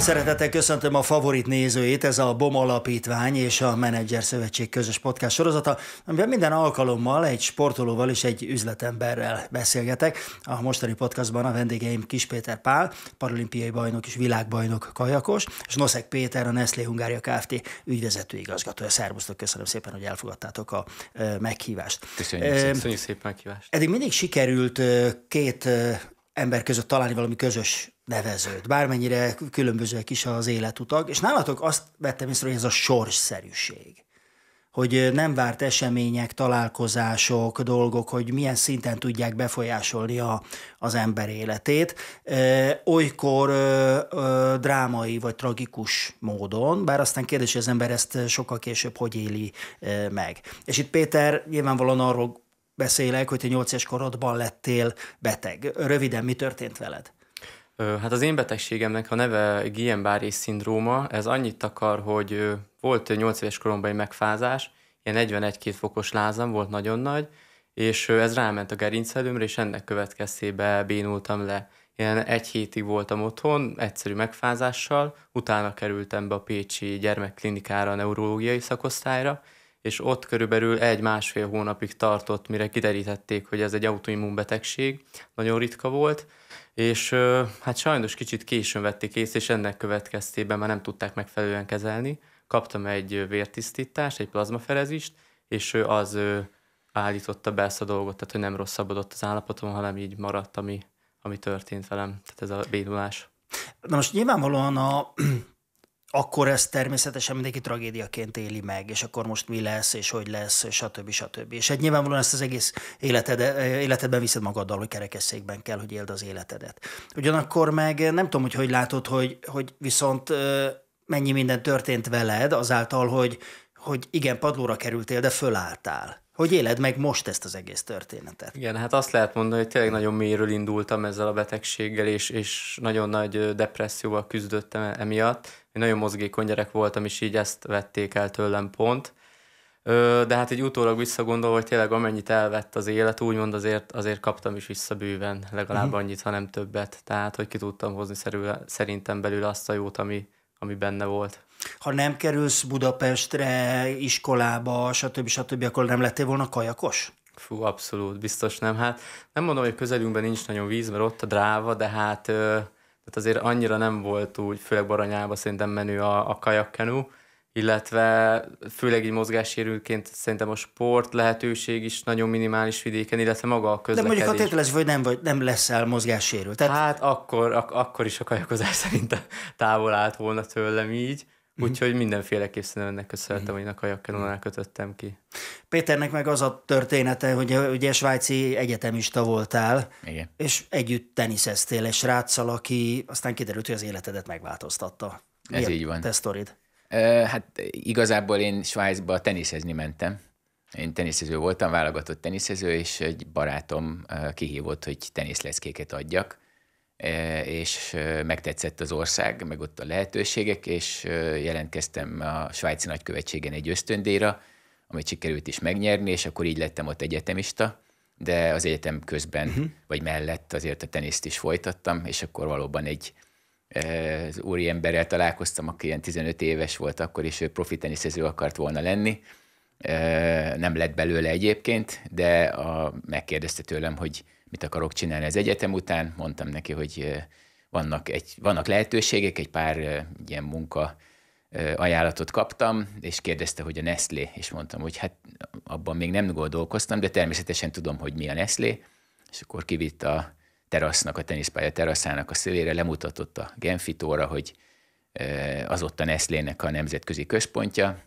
Nagy szeretettel köszöntöm a favorit nézőjét, ez a BOM Alapítvány és a Menedzser Szövetség közös podcast sorozata, amiben minden alkalommal egy sportolóval és egy üzletemberrel beszélgetek. A mostani podcastban a vendégeim Kis Péter Pál, paralimpiai bajnok és világbajnok kajakos, és Noszek Péter, a Nestlé Hungária Kft. ügyvezető igazgatója. Szervusztok, köszönöm szépen, hogy elfogadtátok a meghívást. Köszönjük, köszönjük szépen meghívást. Eddig mindig sikerült két ember között találni valami közös nevezőt, bármennyire különbözőek is az életutak. És nálatok azt vettem észre, hogy ez a sorsszerűség hogy nem várt események, találkozások, dolgok, hogy milyen szinten tudják befolyásolni a, az ember életét. olykor drámai vagy tragikus módon, bár aztán kérdés, hogy az ember ezt sokkal később hogy éli meg. És itt Péter nyilvánvalóan arról beszélek, hogy te 8 éves korodban lettél beteg. Röviden, mi történt veled? Hát az én betegségemnek a neve Guillain-Barré szindróma, ez annyit takar, hogy volt 8 éves koromban egy megfázás, ilyen 41-2 fokos lázam volt nagyon nagy, és ez ráment a gerincelőmre, és ennek következtében bénultam le. Ilyen egy hétig voltam otthon, egyszerű megfázással, utána kerültem be a Pécsi gyermekklinikára, a neurológiai szakosztályra, és ott körülbelül egy-másfél hónapig tartott, mire kiderítették, hogy ez egy betegség, nagyon ritka volt, és hát sajnos kicsit későn vették észre, és ennek következtében már nem tudták megfelelően kezelni. Kaptam egy vértisztítást, egy plazmaferezist, és az állította be ezt a dolgot, tehát hogy nem rosszabbodott az állapotom, hanem így maradt, ami, ami történt velem, tehát ez a bénulás. Na most nyilvánvalóan a akkor ez természetesen mindenki tragédiaként éli meg, és akkor most mi lesz, és hogy lesz, és stb. stb. És egy nyilvánvalóan ezt az egész életed, életedben viszed magaddal, hogy kerekesszékben kell, hogy éld az életedet. Ugyanakkor meg nem tudom, hogy hogy látod, hogy, hogy viszont mennyi minden történt veled azáltal, hogy, hogy igen, padlóra kerültél, de fölálltál hogy éled meg most ezt az egész történetet. Igen, hát azt lehet mondani, hogy tényleg nagyon mélyről indultam ezzel a betegséggel, és, és nagyon nagy depresszióval küzdöttem e- emiatt. Én nagyon mozgékony gyerek voltam, és így ezt vették el tőlem pont. De hát egy utólag visszagondolva, hogy tényleg amennyit elvett az élet, úgymond azért, azért kaptam is vissza bőven, legalább uh-huh. annyit, ha nem többet. Tehát, hogy ki tudtam hozni szerintem belül azt a jót, ami, ami benne volt ha nem kerülsz Budapestre, iskolába, stb. stb., akkor nem lettél volna kajakos? Fú, abszolút, biztos nem. Hát nem mondom, hogy közelünkben nincs nagyon víz, mert ott a dráva, de hát ö, tehát azért annyira nem volt úgy, főleg Baranyában szerintem menő a, a kajakkenú, illetve főleg így mozgássérülként szerintem a sport lehetőség is nagyon minimális vidéken, illetve maga a közlekedés. De mondjuk ha tételezve, hogy nem, vagy, nem leszel mozgássérült. Tehát... Hát akkor, ak- akkor is a kajakozás szerintem távol állt volna tőlem így. Mhm. Úgyhogy mindenféleképp szerintem ennek köszönhetem, mhm. hogy én a kajakkenón kötöttem ki. Péternek meg az a története, hogy ugye svájci egyetemista voltál, Igen. és együtt teniszeztél egy sráccal, aki aztán kiderült, hogy az életedet megváltoztatta. Milyen Ez így van. Te sztorid? Hát igazából én Svájcba teniszezni mentem. Én teniszező voltam, válogatott teniszező, és egy barátom kihívott, hogy teniszleckéket adjak E, és megtetszett az ország, meg ott a lehetőségek, és jelentkeztem a svájci nagykövetségen egy ösztöndíjra, amit sikerült is megnyerni, és akkor így lettem ott egyetemista, de az egyetem közben, uh-huh. vagy mellett azért a teniszt is folytattam, és akkor valóban egy e, az úri emberrel találkoztam, aki ilyen 15 éves volt akkor, és ő profi teniszező akart volna lenni. E, nem lett belőle egyébként, de a, megkérdezte tőlem, hogy mit akarok csinálni az egyetem után. Mondtam neki, hogy vannak, egy, vannak lehetőségek, egy pár ilyen munka ajánlatot kaptam, és kérdezte, hogy a Nestlé, és mondtam, hogy hát abban még nem gondolkoztam, de természetesen tudom, hogy mi a Nestlé, és akkor kivitt a terasznak, a teniszpálya teraszának a szélére, lemutatott a Genfitóra, hogy az ott a Nestlének a nemzetközi központja,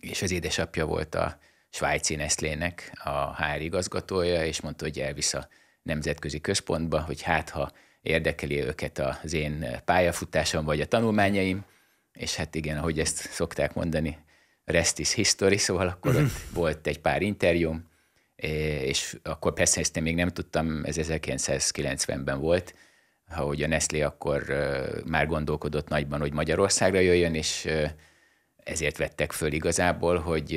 és az édesapja volt a svájci Nestlének a HR igazgatója, és mondta, hogy elvisz a nemzetközi központba, hogy hát ha érdekeli őket az én pályafutásom vagy a tanulmányaim, és hát igen, ahogy ezt szokták mondani, rest is history, szóval akkor ott mhm. volt egy pár interjúm, és akkor persze ezt én még nem tudtam, ez 1990-ben volt, ahogy a Nestlé akkor már gondolkodott nagyban, hogy Magyarországra jöjjön, és ezért vettek föl igazából, hogy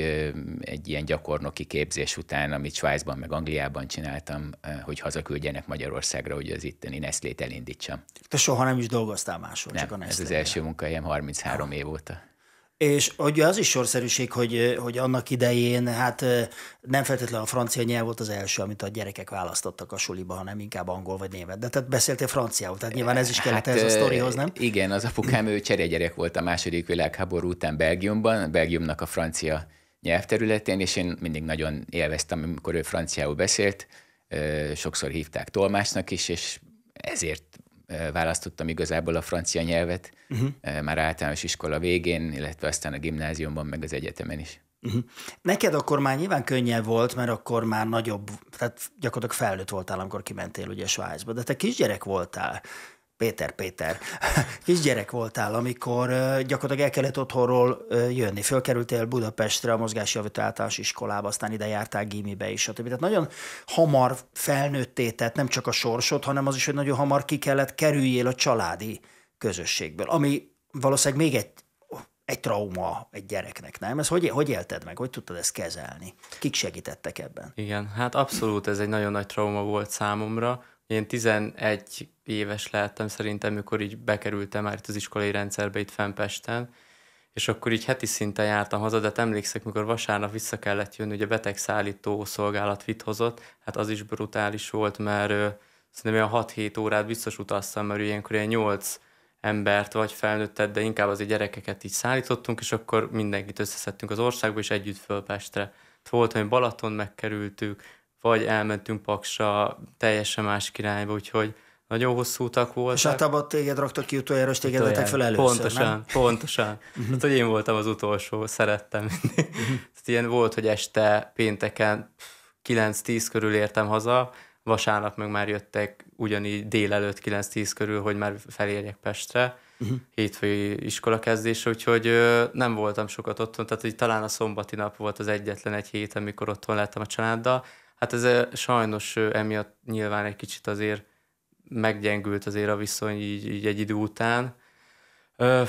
egy ilyen gyakornoki képzés után, amit Svájcban meg Angliában csináltam, hogy hazaküldjenek Magyarországra, hogy az itteni Nestlét elindítsam. Te soha nem is dolgoztál máshol, nem, csak a Nestlé. ez az első munkahelyem 33 ah. év óta. És ugye az is sorszerűség, hogy, hogy annak idején, hát nem feltétlenül a francia nyelv volt az első, amit a gyerekek választottak a suliba, hanem inkább angol vagy német. De tehát beszéltél franciául, tehát nyilván ez is kellett hát, ez a sztorihoz, nem? Igen, az apukám, ő cseregyerek volt a második világháború után Belgiumban, Belgiumnak a francia nyelvterületén, és én mindig nagyon élveztem, amikor ő franciául beszélt, sokszor hívták tolmásnak is, és ezért választottam igazából a francia nyelvet, uh-huh. már általános iskola végén, illetve aztán a gimnáziumban, meg az egyetemen is. Uh-huh. Neked akkor már nyilván könnyebb volt, mert akkor már nagyobb, tehát gyakorlatilag felnőtt voltál, amikor kimentél ugye Svájcba, de te kisgyerek voltál. Péter, Péter, kisgyerek voltál, amikor gyakorlatilag el kellett otthonról jönni. Fölkerültél Budapestre a mozgásjavító általános iskolába, aztán ide jártál gimibe is, stb. Tehát nagyon hamar felnőtté tett nem csak a sorsod, hanem az is, hogy nagyon hamar ki kellett kerüljél a családi közösségből, ami valószínűleg még egy, egy trauma egy gyereknek, nem? Ez hogy, hogy élted meg? Hogy tudtad ezt kezelni? Kik segítettek ebben? Igen, hát abszolút ez egy nagyon nagy trauma volt számomra, én 11 éves lehettem szerintem, amikor így bekerültem már itt az iskolai rendszerbe itt Fempesten, és akkor így heti szinten jártam haza, de hát emlékszek, mikor vasárnap vissza kellett jönni, ugye betegszállító szolgálat vit hozott, hát az is brutális volt, mert szerintem olyan 6-7 órát biztos utaztam, mert ilyenkor ilyen 8 embert vagy felnőttet, de inkább azért gyerekeket így szállítottunk, és akkor mindenkit összeszedtünk az országba, és együtt föl Pestre. Volt, hogy Balaton megkerültük, vagy elmentünk Paksra teljesen más királyba, úgyhogy nagyon hosszú utak voltak. És hát abban téged raktak ki utoljára, és téged vettek fel először, Pontosan, nem? pontosan. Mhm. hát, hogy én voltam az utolsó, szerettem mindig. Mhm. Tehát ilyen volt, hogy este pénteken 9-10 körül értem haza, vasárnap meg már jöttek ugyanígy délelőtt 9-10 körül, hogy már felérjek Pestre, mhm. hétfői iskola kezdése, úgyhogy ö, nem voltam sokat otthon, tehát hogy talán a szombati nap volt az egyetlen egy hét, amikor otthon lettem a családdal, Hát ez sajnos emiatt nyilván egy kicsit azért meggyengült azért a viszony így, így egy idő után. Ö,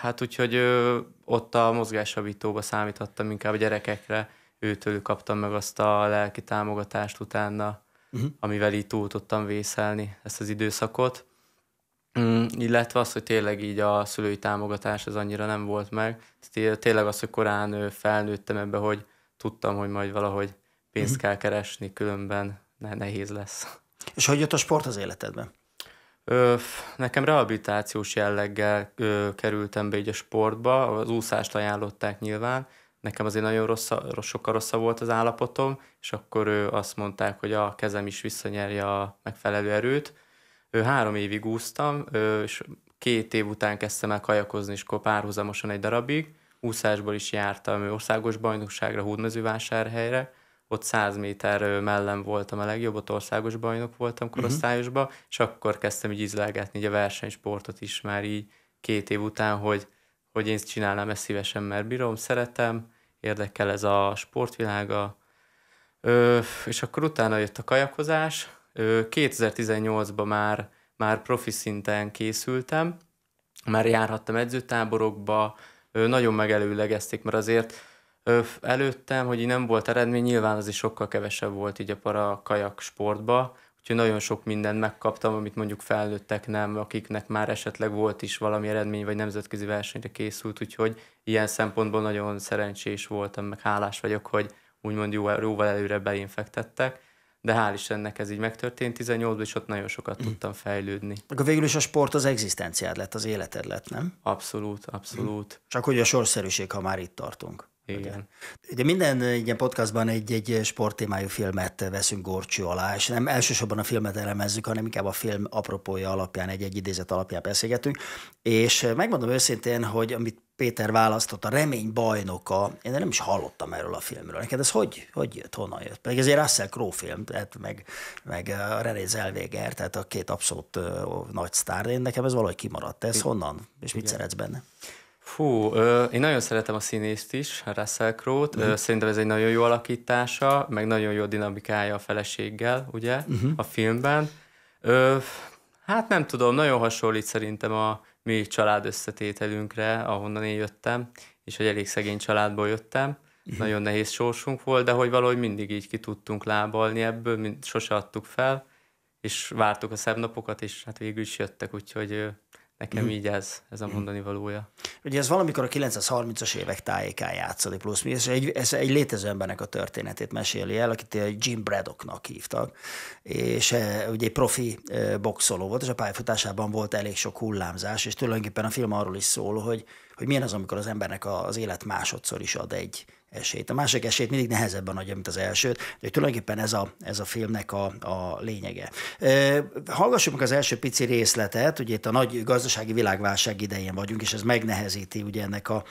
hát úgyhogy ö, ott a mozgásavítóba számíthattam inkább a gyerekekre, őtől kaptam meg azt a lelki támogatást utána, uh-huh. amivel így túl tudtam vészelni ezt az időszakot. Mm, illetve az, hogy tényleg így a szülői támogatás az annyira nem volt meg. Tényleg az, hogy korán felnőttem ebbe, hogy tudtam, hogy majd valahogy pénzt mhm. kell keresni, különben ne, nehéz lesz. És hogy jött a sport az életedben? Ö, nekem rehabilitációs jelleggel ö, kerültem be így a sportba, az úszást ajánlották nyilván, nekem azért nagyon rossz, rossz, sokkal rosszabb volt az állapotom, és akkor ő azt mondták, hogy a kezem is visszanyerje a megfelelő erőt. Ő három évig úsztam, ö, és két év után kezdtem el kajakozni, és akkor párhuzamosan egy darabig. Úszásból is jártam országos bajnokságra, hódmezővásárhelyre, ott 100 méter mellem voltam a legjobb, ott országos bajnok voltam mhm. korosztályosba, uh-huh. és akkor kezdtem így izlelgetni így a versenysportot is már így két év után, hogy, hogy én csinálnám ezt szívesen, mert bírom, szeretem, érdekel ez a sportvilága. Ö, és akkor utána jött a kajakozás. Ö, 2018-ban már, már profi szinten készültem, már járhattam edzőtáborokba, ö, nagyon megelőlegezték, mert azért előttem, hogy így nem volt eredmény, nyilván az is sokkal kevesebb volt így a para kajak sportba, úgyhogy nagyon sok mindent megkaptam, amit mondjuk felnőttek nem, akiknek már esetleg volt is valami eredmény, vagy nemzetközi versenyre készült, úgyhogy ilyen szempontból nagyon szerencsés voltam, meg hálás vagyok, hogy úgymond jó, jóval előre beinfektettek de hál' Istennek ez így megtörtént 18 és ott nagyon sokat mm. tudtam fejlődni. Akkor végül is a sport az egzisztenciád lett, az életed lett, nem? Abszolút, abszolút. Mm. Csak hogy a sorszerűség, ha már itt tartunk. Igen. Ugye minden ilyen podcastban egy, egy sporttémájú filmet veszünk gorcsú alá, és nem elsősorban a filmet elemezzük, hanem inkább a film apropója alapján, egy-egy idézet alapján beszélgetünk. És megmondom őszintén, hogy amit Péter választott, a remény bajnoka, én nem is hallottam erről a filmről. Neked ez hogy, hogy jött, honnan jött? Pedig ez egy Russell Crowe film, tehát meg, meg René Zellweger, tehát a két abszolút nagy sztár, én nekem ez valahogy kimaradt. Ez honnan, és mit Igen. szeretsz benne? Fú, ö, én nagyon szeretem a színészt is, Russell Crowe-t. Mm. Szerintem ez egy nagyon jó alakítása, meg nagyon jó dinamikája a feleséggel, ugye, mm-hmm. a filmben. Ö, hát nem tudom, nagyon hasonlít szerintem a mi család összetételünkre, ahonnan én jöttem, és hogy elég szegény családból jöttem. Mm-hmm. Nagyon nehéz sorsunk volt, de hogy valahogy mindig így ki tudtunk lábalni ebből, mind, sose adtuk fel, és vártuk a szebb napokat, és hát végül is jöttek, úgyhogy Nekem mhm. így ez, ez a mondani valója. Ugye ez valamikor a 930-as évek tájékán játszódik, plusz mi, és egy, ez egy létező embernek a történetét meséli el, akit Jim Braddocknak hívtak, és e, ugye egy profi e, boxoló volt, és a pályafutásában volt elég sok hullámzás, és tulajdonképpen a film arról is szól, hogy hogy milyen az, amikor az embernek az élet másodszor is ad egy esélyt. A másik esélyt mindig nehezebben adja, mint az elsőt, de tulajdonképpen ez a, ez a filmnek a, a lényege. E, hallgassuk meg az első pici részletet, ugye itt a nagy gazdasági világválság idején vagyunk, és ez megnehezíti ugye ennek a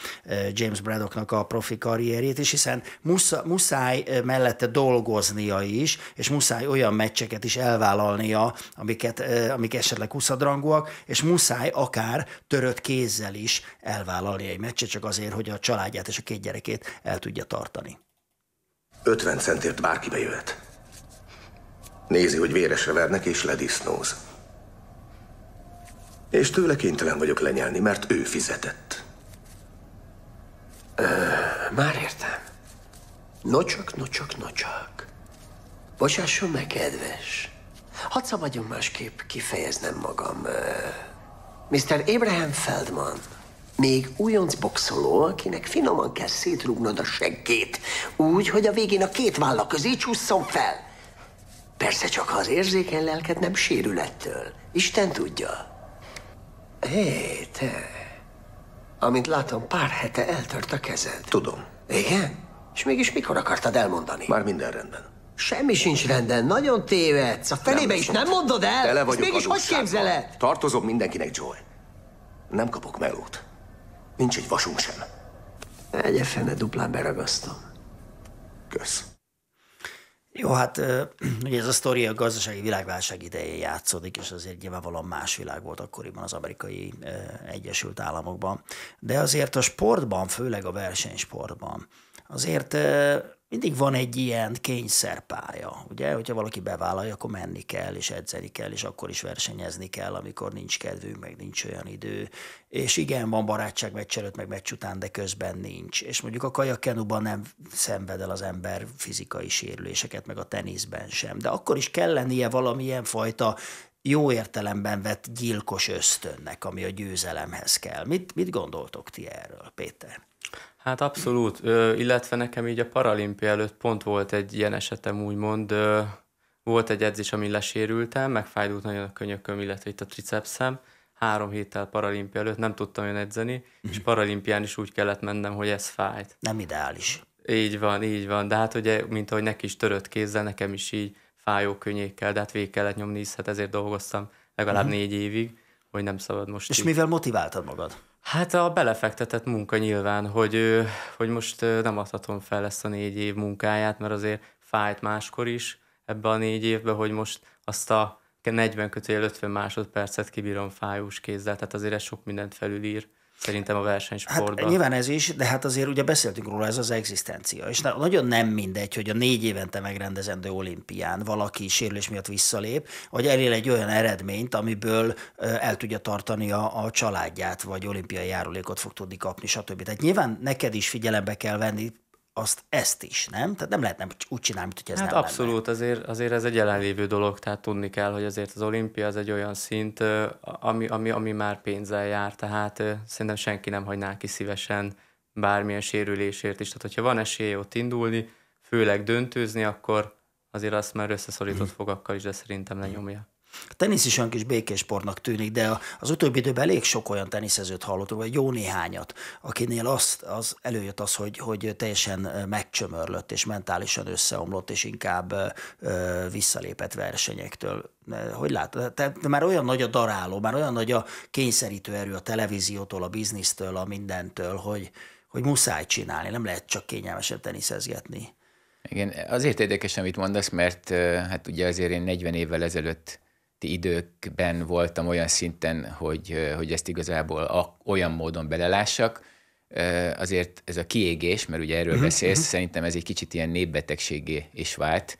James Braddocknak a profi karrierjét is, hiszen musza, muszáj mellette dolgoznia is, és muszáj olyan meccseket is elvállalnia, amiket, amik esetleg huszadrangúak, és muszáj akár törött kézzel is elvállalnia vállalni egy meccset, csak azért, hogy a családját és a két gyerekét el tudja tartani. 50 centért bárki bejöhet. Nézi, hogy véresre vernek és ledisznóz. És tőle kénytelen vagyok lenyelni, mert ő fizetett. Ö, már értem. Nocsak, nocsak, nocsak. Bocsásson meg, kedves. Hadd szabadjon másképp kifejeznem magam. Mr. Abraham Feldman még újonc boxoló, akinek finoman kell szétrugnod a seggét, úgy, hogy a végén a két válla közé csúszom fel. Persze csak, ha az érzékeny lelked nem sérül ettől. Isten tudja. Hé, te! Amint látom, pár hete eltört a kezed. Tudom. Igen? És mégis mikor akartad elmondani? Már minden rendben. Semmi sincs rendben, nagyon tévedsz. A felébe is nem mondod el? Tele vagyok Ezt mégis hogy képzeled? Tartozom mindenkinek, Joel. Nem kapok melót. Nincs egy vasunk sem. Egye fene duplán beragasztom. Kösz. Jó, hát ugye ez a sztori a gazdasági világválság idején játszódik, és azért nyilvánvalóan más világ volt akkoriban az amerikai Egyesült Államokban. De azért a sportban, főleg a versenysportban, azért mindig van egy ilyen kényszerpálya, ugye, hogyha valaki bevállalja, akkor menni kell, és edzeni kell, és akkor is versenyezni kell, amikor nincs kedvünk, meg nincs olyan idő. És igen, van barátság meccs előtt, meg meccs után, de közben nincs. És mondjuk a kajakenuban nem szenved el az ember fizikai sérüléseket, meg a teniszben sem. De akkor is kell lennie valamilyen fajta jó értelemben vett gyilkos ösztönnek, ami a győzelemhez kell. Mit, mit gondoltok ti erről, Péter? Hát abszolút, ö, illetve nekem így a paralimpia előtt pont volt egy ilyen esetem, úgymond. Ö, volt egy edzés, amin lesérültem, megfájdult nagyon a könyököm, illetve itt a tricepszem. Három héttel paralimpia előtt nem tudtam olyan edzeni, és mhm. paralimpián is úgy kellett mennem, hogy ez fájt. Nem ideális. Így van, így van. De hát ugye, mint ahogy neki is törött kézzel, nekem is így fájó könnyékkel, de hát végig kellett nyomni, hát ezért dolgoztam legalább uh-huh. négy évig, hogy nem szabad most. És így. mivel motiváltad magad? Hát a belefektetett munka nyilván, hogy, hogy most nem adhatom fel ezt a négy év munkáját, mert azért fájt máskor is ebbe a négy évbe, hogy most azt a 40 kötél 50 másodpercet kibírom fájós kézzel, tehát azért ez sok mindent felülír. Szerintem a versenysportban. Hát, nyilván ez is, de hát azért ugye beszéltünk róla, ez az egzisztencia. És nagyon nem mindegy, hogy a négy évente megrendezendő olimpián valaki sérülés miatt visszalép, vagy elér egy olyan eredményt, amiből el tudja tartani a, a családját, vagy olimpiai járulékot fog tudni kapni, stb. Tehát nyilván neked is figyelembe kell venni azt ezt is, nem? Tehát nem lehet nem úgy csinálni, mint hogy ez hát nem abszolút, lenne. azért, azért ez egy jelenlévő dolog, tehát tudni kell, hogy azért az olimpia az egy olyan szint, ami, ami, ami már pénzzel jár, tehát szerintem senki nem hagyná ki szívesen bármilyen sérülésért is. Tehát, hogyha van esélye ott indulni, főleg döntőzni, akkor azért azt már összeszorított fogakkal is, de szerintem lenyomja. A tenisz is olyan kis békésportnak tűnik, de az utóbbi időben elég sok olyan teniszezőt hallottam, vagy jó néhányat, akinél azt, az előjött az, hogy, hogy teljesen megcsömörlött és mentálisan összeomlott, és inkább ö, visszalépett versenyektől. Hogy látod? Te, te már olyan nagy a daráló, már olyan nagy a kényszerítő erő a televíziótól, a biznisztől, a mindentől, hogy, hogy muszáj csinálni, nem lehet csak kényelmesen teniszezgetni. Igen, azért érdekes, amit mondasz, mert hát ugye azért én 40 évvel ezelőtt időkben voltam olyan szinten, hogy, hogy ezt igazából a, olyan módon belelássak, azért ez a kiégés, mert ugye erről mhm, beszélsz, uh-huh. szerintem ez egy kicsit ilyen népbetegségé is vált.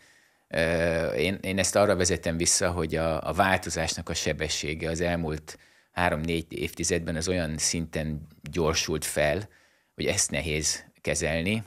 Én, én ezt arra vezetem vissza, hogy a, a változásnak a sebessége az elmúlt három-négy évtizedben az olyan szinten gyorsult fel, hogy ezt nehéz kezelni,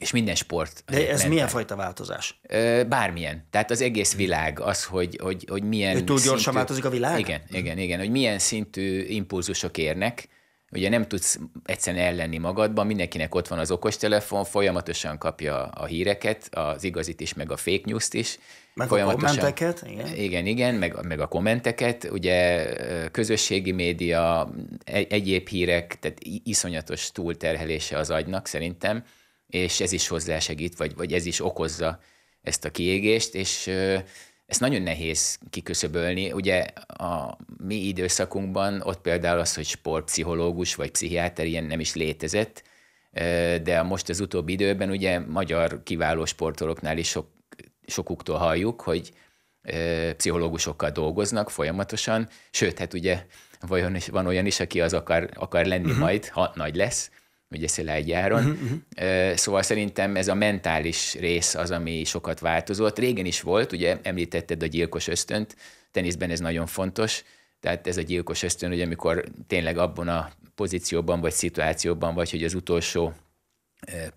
és minden sport. De ez mentál. milyen fajta változás? Ö, bármilyen. Tehát az egész világ az, hogy, hogy, hogy milyen. Hogy túl gyorsan szintű, változik a világ? Igen, mm. igen, igen. Hogy milyen szintű impulzusok érnek. Ugye nem tudsz egyszerűen ellenni magadban, mindenkinek ott van az okostelefon, folyamatosan kapja a híreket, az igazit is, meg a fake news-t is. Meg folyamatosan, a kommenteket, igen. Igen, igen, meg, meg a kommenteket, ugye közösségi média, e-, egyéb hírek, tehát iszonyatos túlterhelése az agynak szerintem és ez is hozzásegít, vagy, vagy ez is okozza ezt a kiégést, és ezt nagyon nehéz kiküszöbölni. Ugye a mi időszakunkban ott például az, hogy sportpszichológus vagy pszichiáter ilyen nem is létezett, de most az utóbbi időben ugye magyar kiváló sportolóknál is sok, sokuktól halljuk, hogy pszichológusokkal dolgoznak folyamatosan, sőt, hát ugye vajon is, van olyan is, aki az akar, akar lenni uh-huh. majd, ha nagy lesz, ugye Szilágyi Áron. Uh-huh, Szóval szerintem ez a mentális rész az, ami sokat változott. Régen is volt, ugye említetted a gyilkos ösztönt, teniszben ez nagyon fontos, tehát ez a gyilkos ösztön, hogy amikor tényleg abban a pozícióban vagy szituációban vagy, hogy az utolsó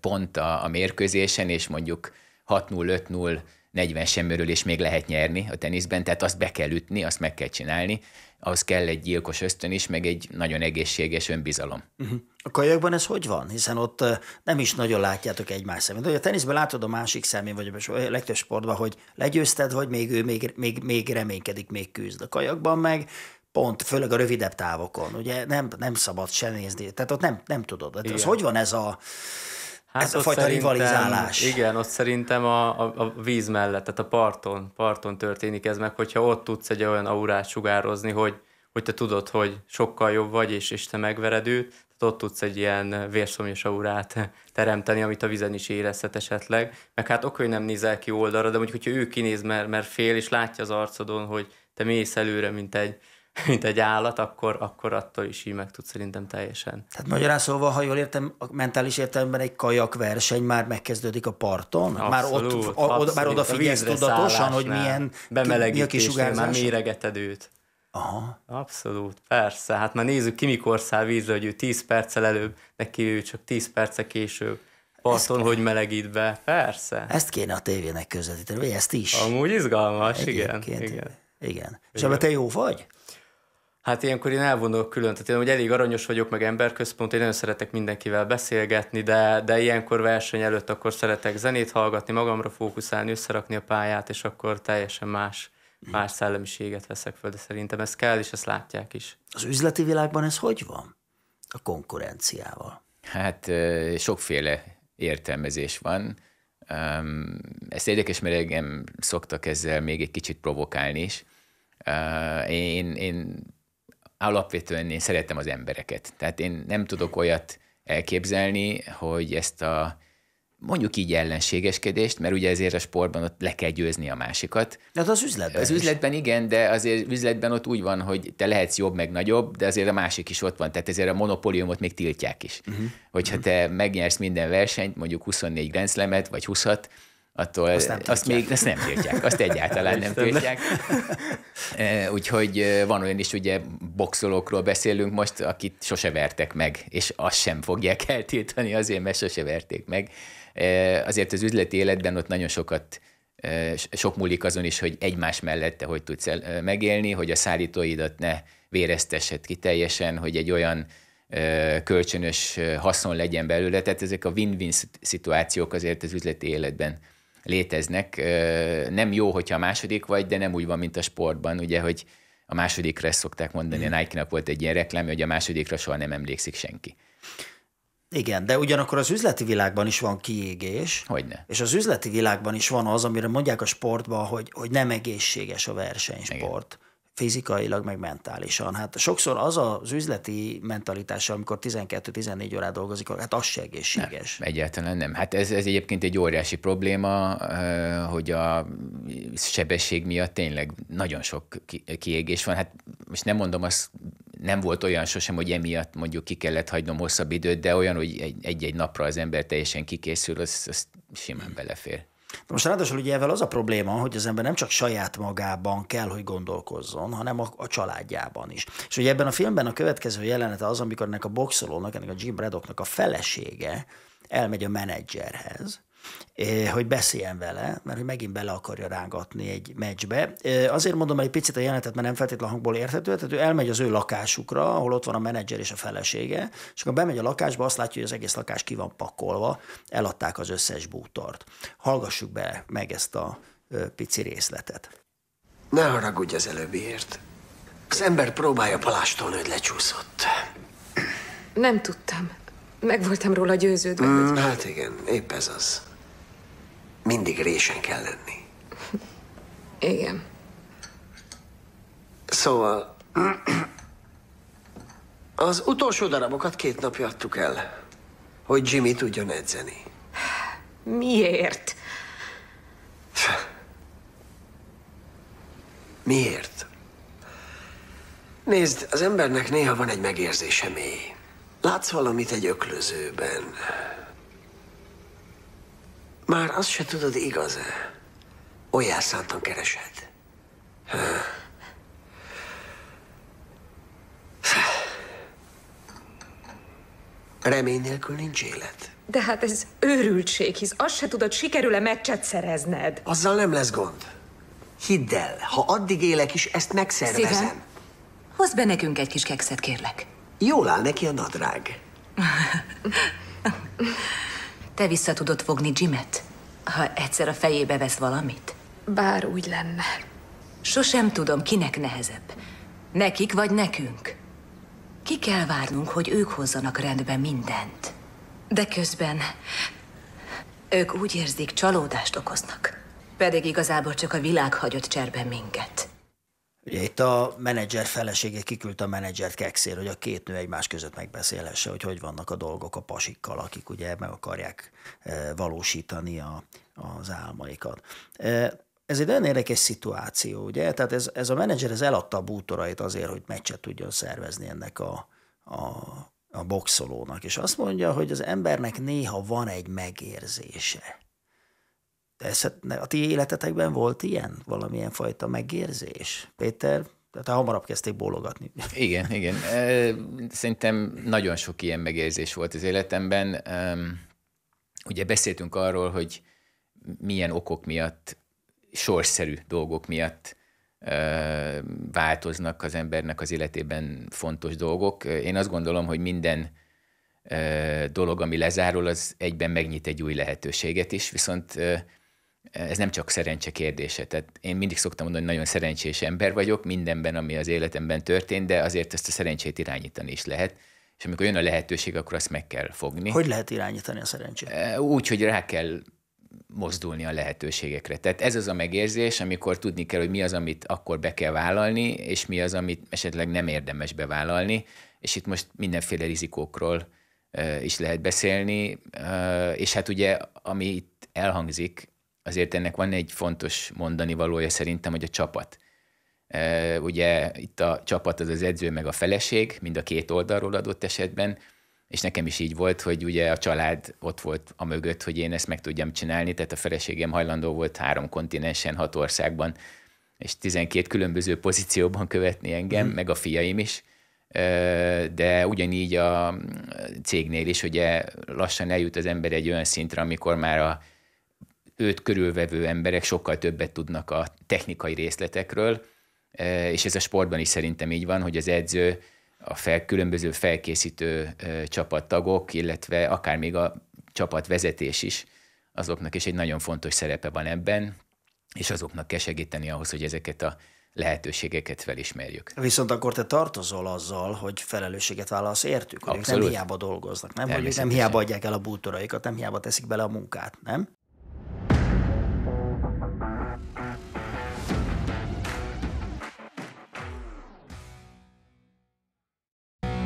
pont a, a mérkőzésen, és mondjuk 6-0, 5-0, 40 semmiről, és még lehet nyerni a teniszben, tehát azt be kell ütni, azt meg kell csinálni ahhoz kell egy gyilkos ösztön is, meg egy nagyon egészséges önbizalom. Uh-huh. A kajakban ez hogy van? Hiszen ott nem is nagyon látjátok egymás szemét. Hogy a teniszben látod a másik szemén, vagy a legtöbb sportban, hogy legyőzted, vagy még ő még, még, még reménykedik, még küzd. A kajakban meg pont, főleg a rövidebb távokon, ugye nem, nem szabad se nézni, tehát ott nem, nem tudod. Hát az hogy van ez a Hát ez a fajta rivalizálás. Igen, ott szerintem a, a, a víz mellett, tehát a parton, parton történik ez meg, hogyha ott tudsz egy olyan aurát sugározni, hogy, hogy te tudod, hogy sokkal jobb vagy, és, és te megvered őt, tehát ott tudsz egy ilyen vérszomjas aurát teremteni, amit a vizen is érezhet esetleg. Meg hát oké, hogy nem nézel ki oldalra, de mondjuk, hogyha ő kinéz, mert, mert fél, és látja az arcodon, hogy te mész előre, mint egy, mint egy állat, akkor, akkor attól is így meg tud szerintem teljesen. Tehát magyarán szóval, ha jól értem, a mentális értelemben egy kajakverseny már megkezdődik a parton? Abszolút, már ott, abszolút, már odafigyelsz tudatosan, hogy milyen mi a kisugárzás? Már méregeted őt. Aha. Abszolút, persze. Hát már nézzük ki, mikor száll vízre, hogy ő 10 perccel előbb, neki ő csak 10 perce később parton, hogy melegít be. Persze. Ezt kéne a tévének közvetíteni, vagy ezt is. Amúgy izgalmas, Egyébként, igen. igen. Igen. igen. És ebben te jó vagy? Hát ilyenkor én elvonulok külön, tehát én hogy elég aranyos vagyok, meg emberközpont, én nagyon szeretek mindenkivel beszélgetni, de, de ilyenkor verseny előtt akkor szeretek zenét hallgatni, magamra fókuszálni, összerakni a pályát, és akkor teljesen más, más szellemiséget veszek föl, de szerintem ez kell, és ezt látják is. Az üzleti világban ez hogy van? A konkurenciával. Hát sokféle értelmezés van. Ezt érdekes, mert engem szoktak ezzel még egy kicsit provokálni is. Én, én alapvetően én szeretem az embereket. Tehát én nem tudok olyat elképzelni, hogy ezt a mondjuk így ellenségeskedést, mert ugye ezért a sportban ott le kell győzni a másikat. De az üzletben Az is. üzletben igen, de azért üzletben ott úgy van, hogy te lehetsz jobb meg nagyobb, de azért a másik is ott van, tehát ezért a monopóliumot még tiltják is. Uh-huh. Hogyha uh-huh. te megnyersz minden versenyt, mondjuk 24 grenzlemet, vagy 20 -at, attól azt, nem azt még azt nem tiltják, azt egyáltalán nem tiltják. Úgyhogy van olyan is, ugye boxolókról beszélünk most, akit sose vertek meg, és azt sem fogják eltiltani azért, mert sose verték meg. Azért az üzleti életben ott nagyon sokat sok múlik azon is, hogy egymás mellette hogy tudsz el, megélni, hogy a szállítóidat ne véreztesed ki teljesen, hogy egy olyan kölcsönös haszon legyen belőle. Tehát ezek a win-win szituációk azért az üzleti életben léteznek. Nem jó, hogyha a második vagy, de nem úgy van, mint a sportban, ugye, hogy a másodikra ezt szokták mondani, a mm. Nike-nak volt egy ilyen reklám, hogy a másodikra soha nem emlékszik senki. Igen, de ugyanakkor az üzleti világban is van kiégés. Hogyne. És az üzleti világban is van az, amire mondják a sportban, hogy, hogy nem egészséges a versenysport. Igen fizikailag, meg mentálisan. Hát sokszor az az üzleti mentalitása, amikor 12-14 órát dolgozik, hát az se egészséges. Nem, egyáltalán nem. Hát ez, ez egyébként egy óriási probléma, hogy a sebesség miatt tényleg nagyon sok kiégés van. Hát most nem mondom azt, nem volt olyan sosem, hogy emiatt mondjuk ki kellett hagynom hosszabb időt, de olyan, hogy egy-egy napra az ember teljesen kikészül, az, az simán belefér. De most ráadásul ugye ezzel az a probléma, hogy az ember nem csak saját magában kell, hogy gondolkozzon, hanem a, a családjában is. És ugye ebben a filmben a következő jelenete az, amikor ennek a boxolónak, ennek a Jim Braddocknak a felesége elmegy a menedzserhez, Eh, hogy beszéljen vele, mert hogy megint bele akarja rángatni egy meccsbe. Eh, azért mondom hogy egy picit a jelenetet, mert nem feltétlenül hangból érthető, tehát ő elmegy az ő lakásukra, ahol ott van a menedzser és a felesége, és akkor bemegy a lakásba, azt látja, hogy az egész lakás ki van pakolva, eladták az összes bútort. Hallgassuk be meg ezt a pici részletet. Ne haragudj az előbbiért. Az ember próbálja palástól, hogy lecsúszott. Nem tudtam. Meg voltam róla győződve, mm, hogy... Hát igen, épp ez az mindig résen kell lenni. Igen. Szóval... Az utolsó darabokat két napja adtuk el, hogy Jimmy tudjon edzeni. Miért? Miért? Nézd, az embernek néha van egy megérzése mély. Látsz valamit egy öklözőben, már azt se tudod, igaz-e? Olyan szántan keresed. Remény nélkül nincs élet. De hát ez őrültség, hisz azt se tudod, sikerül-e meccset szerezned. Azzal nem lesz gond. Hidd el, ha addig élek is, ezt megszervezem. Szíve, hozz be nekünk egy kis kekszet, kérlek. Jól áll neki a nadrág. Te vissza tudod fogni Jimet, ha egyszer a fejébe vesz valamit? Bár úgy lenne. Sosem tudom, kinek nehezebb. Nekik vagy nekünk. Ki kell várnunk, hogy ők hozzanak rendbe mindent. De közben ők úgy érzik, csalódást okoznak. Pedig igazából csak a világ hagyott cserben minket. Ugye itt a menedzser felesége kiküldte a menedzsert kekszér, hogy a két nő egymás között megbeszélhesse, hogy hogy vannak a dolgok a pasikkal, akik ugye meg akarják eh, valósítani a, az álmaikat. Eh, ez egy olyan érdekes szituáció, ugye? Tehát ez, ez a menedzser ez eladta a bútorait azért, hogy meccset tudjon szervezni ennek a, a, a boxolónak, és azt mondja, hogy az embernek néha van egy megérzése de ez, hát, a ti életetekben volt ilyen, valamilyen fajta megérzés? Péter, tehát hamarabb kezdték bólogatni. Igen, igen. Szerintem nagyon sok ilyen megérzés volt az életemben. Ugye beszéltünk arról, hogy milyen okok miatt, sorszerű dolgok miatt változnak az embernek az életében fontos dolgok. Én azt gondolom, hogy minden dolog, ami lezárul, az egyben megnyit egy új lehetőséget is, viszont ez nem csak szerencse kérdése. Tehát én mindig szoktam mondani, hogy nagyon szerencsés ember vagyok mindenben, ami az életemben történt, de azért ezt a szerencsét irányítani is lehet. És amikor jön a lehetőség, akkor azt meg kell fogni. Hogy lehet irányítani a szerencsét? E, úgy, hogy rá kell mozdulni a lehetőségekre. Tehát ez az a megérzés, amikor tudni kell, hogy mi az, amit akkor be kell vállalni, és mi az, amit esetleg nem érdemes bevállalni. És itt most mindenféle rizikókról e, is lehet beszélni, e, és hát ugye, ami itt elhangzik, azért ennek van egy fontos mondani valója szerintem, hogy a csapat. Ugye itt a csapat az az edző meg a feleség, mind a két oldalról adott esetben, és nekem is így volt, hogy ugye a család ott volt a mögött, hogy én ezt meg tudjam csinálni, tehát a feleségem hajlandó volt három kontinensen, hat országban, és 12 különböző pozícióban követni engem, mm. meg a fiaim is, de ugyanígy a cégnél is ugye lassan eljut az ember egy olyan szintre, amikor már a őt körülvevő emberek sokkal többet tudnak a technikai részletekről, e, és ez a sportban is szerintem így van, hogy az edző, a fel, különböző felkészítő e, csapattagok, illetve akár még a csapatvezetés is, azoknak is egy nagyon fontos szerepe van ebben, és azoknak kell segíteni ahhoz, hogy ezeket a lehetőségeket felismerjük. Viszont akkor te tartozol azzal, hogy felelősséget vállalsz értük, hogy nem hiába dolgoznak, nem? Hogy nem hiába adják el a bútoraikat, nem hiába teszik bele a munkát, nem?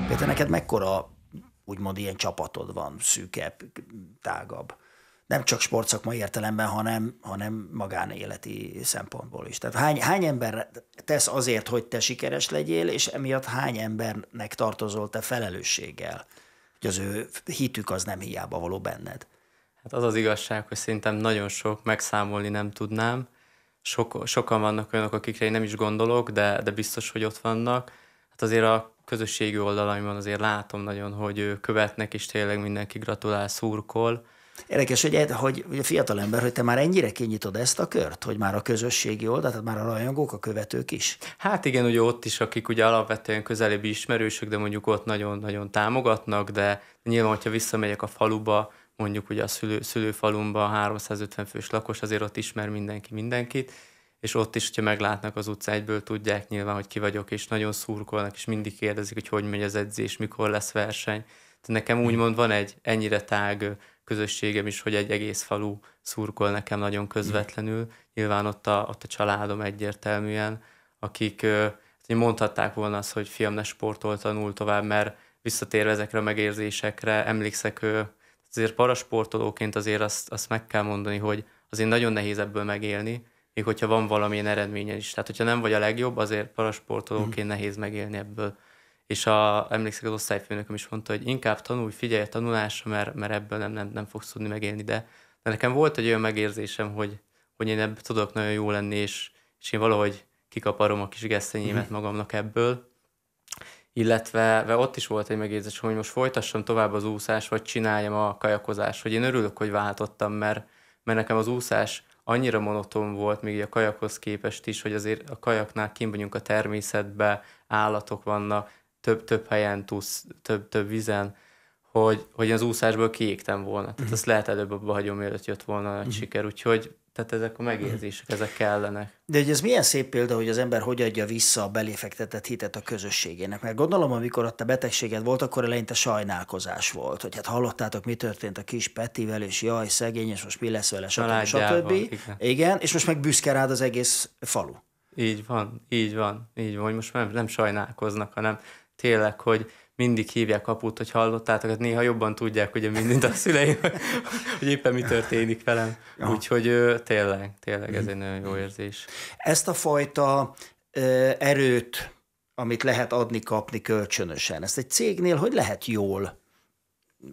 Péter, neked mekkora úgymond ilyen csapatod van, szűkebb, tágabb? Nem csak sportszakmai értelemben, hanem, hanem magánéleti szempontból is. Tehát hány, hány ember tesz azért, hogy te sikeres legyél, és emiatt hány embernek tartozol te felelősséggel, hogy az ő hitük az nem hiába való benned? Hát az az igazság, hogy szerintem nagyon sok, megszámolni nem tudnám. Sok, sokan vannak olyanok, akikre én nem is gondolok, de, de biztos, hogy ott vannak. Hát azért a közösségi oldalaimon azért látom nagyon, hogy követnek, és tényleg mindenki gratulál, szurkol. Érdekes, hogy, ed, hogy a fiatal ember, hogy te már ennyire kinyitod ezt a kört, hogy már a közösségi oldal, tehát már a rajongók, a követők is. Hát igen, ugye ott is, akik ugye alapvetően közelebbi ismerősök, de mondjuk ott nagyon-nagyon támogatnak, de nyilván, hogyha visszamegyek a faluba, mondjuk ugye a szülő, szülőfalumban 350 fős lakos, azért ott ismer mindenki mindenkit, és ott is, hogyha meglátnak az utca, egyből tudják nyilván, hogy ki vagyok, és nagyon szurkolnak, és mindig kérdezik, hogy hogy megy az edzés, mikor lesz verseny. Tehát nekem úgymond van egy ennyire tág közösségem is, hogy egy egész falu szurkol nekem nagyon közvetlenül. Nyilván ott a, ott a családom egyértelműen, akik hát, mondhatták volna azt, hogy fiam ne sportol, tanul tovább, mert visszatérve ezekre a megérzésekre, emlékszek azért parasportolóként azért azt, azt meg kell mondani, hogy azért nagyon nehéz ebből megélni, még hogyha van valamilyen eredménye is. Tehát, hogyha nem vagy a legjobb, azért parasportolóként mm. nehéz megélni ebből. És a, emlékszik, az osztályfőnököm is mondta, hogy inkább tanulj, figyelj a tanulásra, mert, mert ebből nem, nem, nem fogsz tudni megélni. De, de nekem volt egy olyan megérzésem, hogy, hogy én ebből tudok nagyon jó lenni, és, és én valahogy kikaparom a kis gesztenyémet mm. magamnak ebből, illetve ve ott is volt egy megérzés, hogy most folytassam tovább az úszás, vagy csináljam a kajakozás, hogy én örülök, hogy váltottam, mert, mert nekem az úszás annyira monoton volt, még a kajakhoz képest is, hogy azért a kajaknál kim vagyunk a természetbe, állatok vannak, több-több helyen túsz, több-több vizen, hogy, hogy az úszásból kiégtem volna. Tehát uh-huh. azt lehet előbb abba hagyom, mielőtt jött volna a uh-huh. siker. Úgyhogy tehát ezek a megérzések, ezek kellenek. De hogy ez milyen szép példa, hogy az ember hogy adja vissza a beléfektetett hitet a közösségének. Mert gondolom, amikor ott a betegséged volt, akkor eleinte sajnálkozás volt, hogy hát hallottátok, mi történt a kis Petivel, és jaj, szegény, és most mi lesz vele, stb. stb. Igen. igen, és most meg büszke rád az egész falu. Így van, így van, így van, hogy most már nem sajnálkoznak, hanem tényleg, hogy mindig hívják kaput, hogy hallottátok, hát néha jobban tudják, ugye, mint a szüleim, hogy éppen mi történik velem. Ja. Úgyhogy tényleg, tényleg ez egy nagyon jó érzés. Ezt a fajta erőt, amit lehet adni-kapni kölcsönösen, ezt egy cégnél hogy lehet jól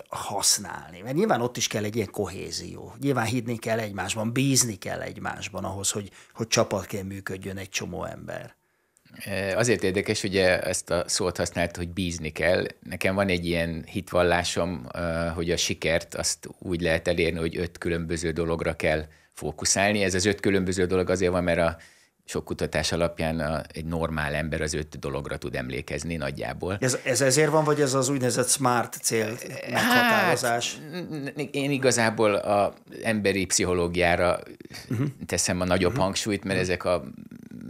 használni. Mert nyilván ott is kell egy ilyen kohézió. Nyilván hidni kell egymásban, bízni kell egymásban ahhoz, hogy, hogy csapatként működjön egy csomó ember. Azért érdekes, ugye ezt a szót használt, hogy bízni kell. Nekem van egy ilyen hitvallásom, hogy a sikert azt úgy lehet elérni, hogy öt különböző dologra kell fókuszálni. Ez az öt különböző dolog azért van, mert a sok kutatás alapján a, egy normál ember az öt dologra tud emlékezni nagyjából. Ez, ez ezért van, vagy ez az úgynevezett smart cél meghatározás? Hát, én igazából a emberi pszichológiára uh-huh. teszem a nagyobb uh-huh. hangsúlyt, mert uh-huh. ezek a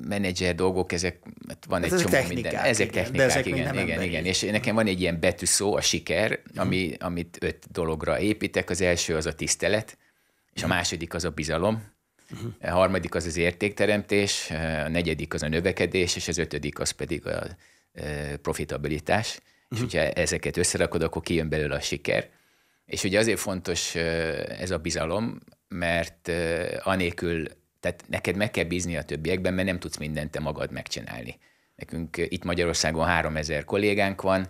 menedzser dolgok, ezek hát van hát egy ezek csomó minden. Ezek igen, technikák, ezek igen, igen, igen, igen. És nekem van egy ilyen betűszó, a siker, mhm. ami, uh-huh. amit öt dologra építek. Az első az a tisztelet, és a második az a bizalom, a harmadik az az értékteremtés, a negyedik az a növekedés, és az ötödik az pedig a profitabilitás. Uh-huh. És mhm. hogyha ezeket összerakod, akkor kijön belőle a siker. És ugye azért fontos ez a bizalom, mert anélkül, tehát neked meg kell bízni a többiekben, mert nem tudsz mindent te magad megcsinálni. Nekünk itt Magyarországon 3000 kollégánk van,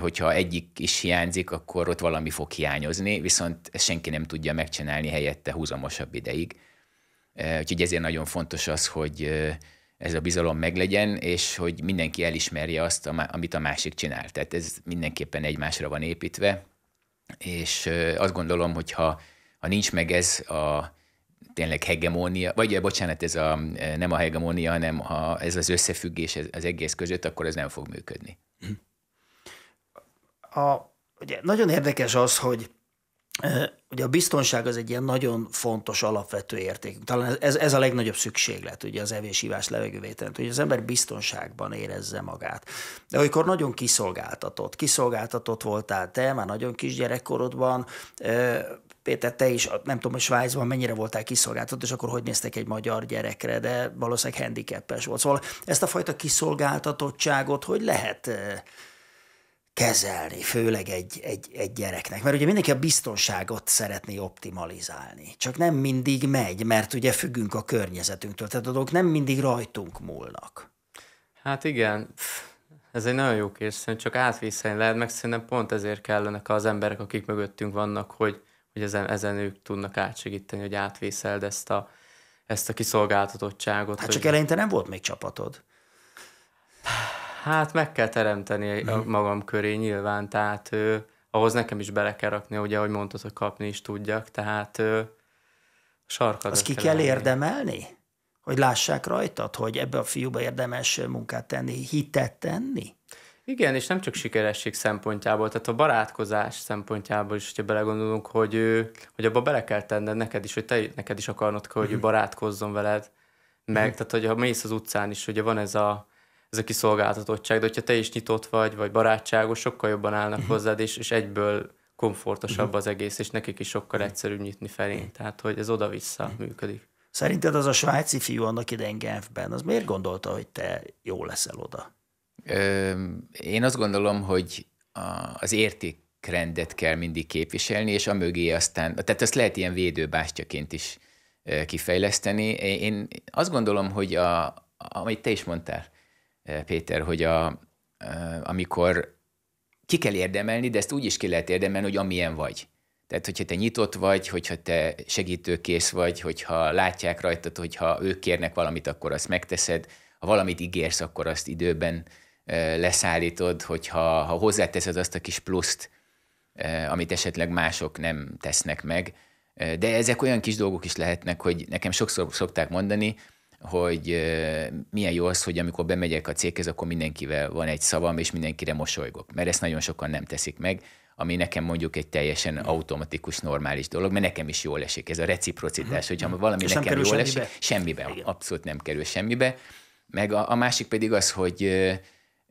hogyha egyik is hiányzik, akkor ott valami fog hiányozni, viszont ezt senki nem tudja megcsinálni helyette húzamosabb ideig. Eh, úgyhogy ezért nagyon fontos az, hogy eh, ez a bizalom meglegyen, és hogy mindenki elismerje azt, amit a másik csinál. Tehát ez mindenképpen egymásra van építve, és eh, azt gondolom, hogy ha, ha nincs meg ez a tényleg hegemónia, vagy bocsánat, ez a, nem a hegemónia, hanem a, ez az összefüggés az egész között, akkor ez nem fog működni. A, ugye nagyon érdekes az, hogy Ugye a biztonság az egy ilyen nagyon fontos alapvető érték. Talán ez, ez a legnagyobb szükséglet, ugye az evés-ivás levegővételent, hogy az ember biztonságban érezze magát. De amikor nagyon kiszolgáltatott, kiszolgáltatott voltál te, már nagyon kisgyerekkorodban, Péter, te is, nem tudom, hogy Svájcban mennyire voltál kiszolgáltatott, és akkor hogy néztek egy magyar gyerekre, de valószínűleg handicapes volt. Szóval ezt a fajta kiszolgáltatottságot hogy lehet kezelni, főleg egy, egy, egy gyereknek. Mert ugye mindenki a biztonságot szeretné optimalizálni. Csak nem mindig megy, mert ugye függünk a környezetünktől. Tehát a dolgok nem mindig rajtunk múlnak. Hát igen, ez egy nagyon jó kérdés, szerintem csak átvészelni lehet, meg szerintem pont ezért kellenek az emberek, akik mögöttünk vannak, hogy, hogy ezen, ezen ők tudnak átsegíteni, hogy átvészeld ezt a, ezt a kiszolgáltatottságot. Hát csak eleinte nem volt még csapatod. Hát meg kell teremteni a magam köré nyilván, tehát ö, ahhoz nekem is bele kell rakni, ugye, ahogy mondtad, hogy kapni is tudjak, tehát ö, sarkadat Azt ki kell, kell érdemelni? Hogy lássák rajtad, hogy ebbe a fiúba érdemes munkát tenni, hitet tenni? Igen, és nem csak sikeresség szempontjából, tehát a barátkozás szempontjából is, hogyha belegondolunk, hogy, ő, hogy abba bele kell tenned neked is, hogy te neked is akarnod, hogy mm. barátkozzon veled, meg, mm. tehát hogyha mész az utcán is, ugye van ez a ez a kiszolgáltatottság, de hogyha te is nyitott vagy, vagy barátságos, sokkal jobban állnak uh-huh. hozzád, és, és egyből komfortosabb uh-huh. az egész, és nekik is sokkal mhm. egyszerűbb nyitni felé. Tehát, hogy ez oda-vissza uh-huh. működik. Szerinted az a svájci fiú annak idején Genfben, az miért gondolta, hogy te jó leszel oda? Ö, én azt gondolom, hogy a, az értékrendet kell mindig képviselni, és a mögé aztán, tehát ezt lehet ilyen védőbástyaként is kifejleszteni. Én azt gondolom, hogy a, amit te is mondtál, Eh, Péter, hogy a, eh, amikor ki kell érdemelni, de ezt úgy is ki lehet érdemelni, hogy amilyen vagy. Tehát, hogyha te nyitott vagy, hogyha te segítőkész vagy, hogyha látják rajtad, hogyha ők kérnek valamit, akkor azt megteszed, ha valamit ígérsz, akkor azt időben eh, leszállítod, hogyha ha hozzáteszed azt a kis pluszt, amit esetleg mások nem tesznek meg. De ezek olyan kis dolgok is lehetnek, hogy nekem sokszor szokták mondani, hogy milyen jó az, hogy amikor bemegyek a céghez, akkor mindenkivel van egy szavam, és mindenkire mosolygok. Mert ezt nagyon sokan nem teszik meg, ami nekem mondjuk egy teljesen automatikus, normális dolog, mert nekem is jól esik ez a reciprocitás, uh-huh. hogyha valami és nekem jól esik, semmibe, semmibe. abszolút nem kerül semmibe. Meg a, a másik pedig az, hogy ö,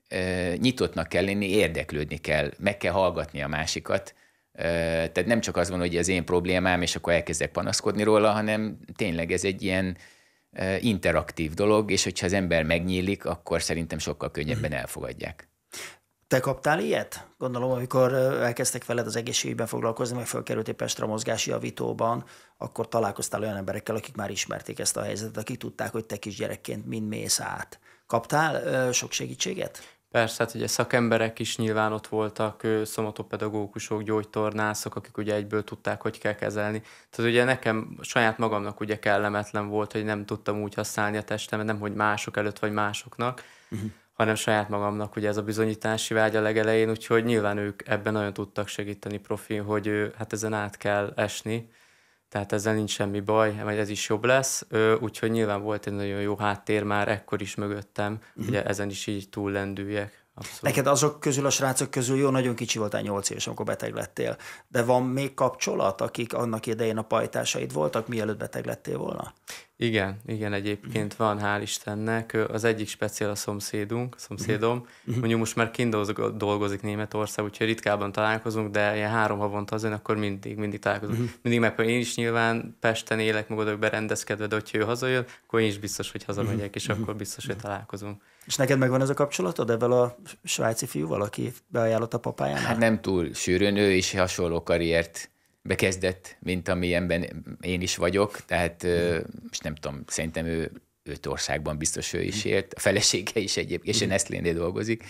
ö, nyitottnak kell lenni, érdeklődni kell, meg kell hallgatni a másikat, tehát nem csak az van, hogy az én problémám, és akkor elkezdek panaszkodni róla, hanem tényleg ez egy ilyen Eh, interaktív dolog, és hogyha az ember megnyílik, akkor szerintem sokkal könnyebben mhm. elfogadják. Te kaptál ilyet? Gondolom, amikor eh, elkezdtek veled az egészségügyben foglalkozni, meg egy Pestre mozgási javítóban, akkor találkoztál olyan emberekkel, akik már ismerték ezt a helyzetet, akik tudták, hogy te kisgyerekként mind mész át. Kaptál ö, eh, sok segítséget? Persze, hát ugye szakemberek is nyilván ott voltak, szomatopedagógusok, gyógytornászok, akik ugye egyből tudták, hogy kell kezelni. Tehát ugye nekem, saját magamnak ugye kellemetlen volt, hogy nem tudtam úgy használni a testemet, nem hogy mások előtt vagy másoknak, uh-huh. hanem saját magamnak ugye ez a bizonyítási vágy a legelején, úgyhogy nyilván ők ebben nagyon tudtak segíteni profin, hogy hát ezen át kell esni, tehát ezzel nincs semmi baj, vagy ez is jobb lesz, úgyhogy nyilván volt egy nagyon jó háttér már ekkor is mögöttem, uh-huh. ugye ezen is így túl lendüljek. Abszolút. Neked azok közül, a srácok közül jó, nagyon kicsi voltál 8 éves, amikor beteg lettél. De van még kapcsolat, akik annak idején a pajtásaid voltak, mielőtt beteg lettél volna? Igen, igen, egyébként mhm. van, hál' Istennek. Az egyik speciál a szomszédunk, a szomszédom. Mhm. Mhm. Mondjuk most már kint dolgozik Németország, úgyhogy ritkában találkozunk, de ilyen három havonta azon, akkor mindig, mindig találkozunk. Mindig meg, én is nyilván Pesten élek, meg berendezkedve, de hogyha ő hazajön, akkor én is biztos, hogy hazamegyek, és akkor biztos, hogy találkozunk. És neked megvan ez a kapcsolatod ebben a svájci fiúval, aki beajánlott a papájánál? Hát nem túl sűrűn, ő is hasonló karriert bekezdett, mint amilyenben én is vagyok, tehát most nem tudom, szerintem ő öt országban biztos ő is élt, a felesége is egyébként, és a Nestlénél dolgozik,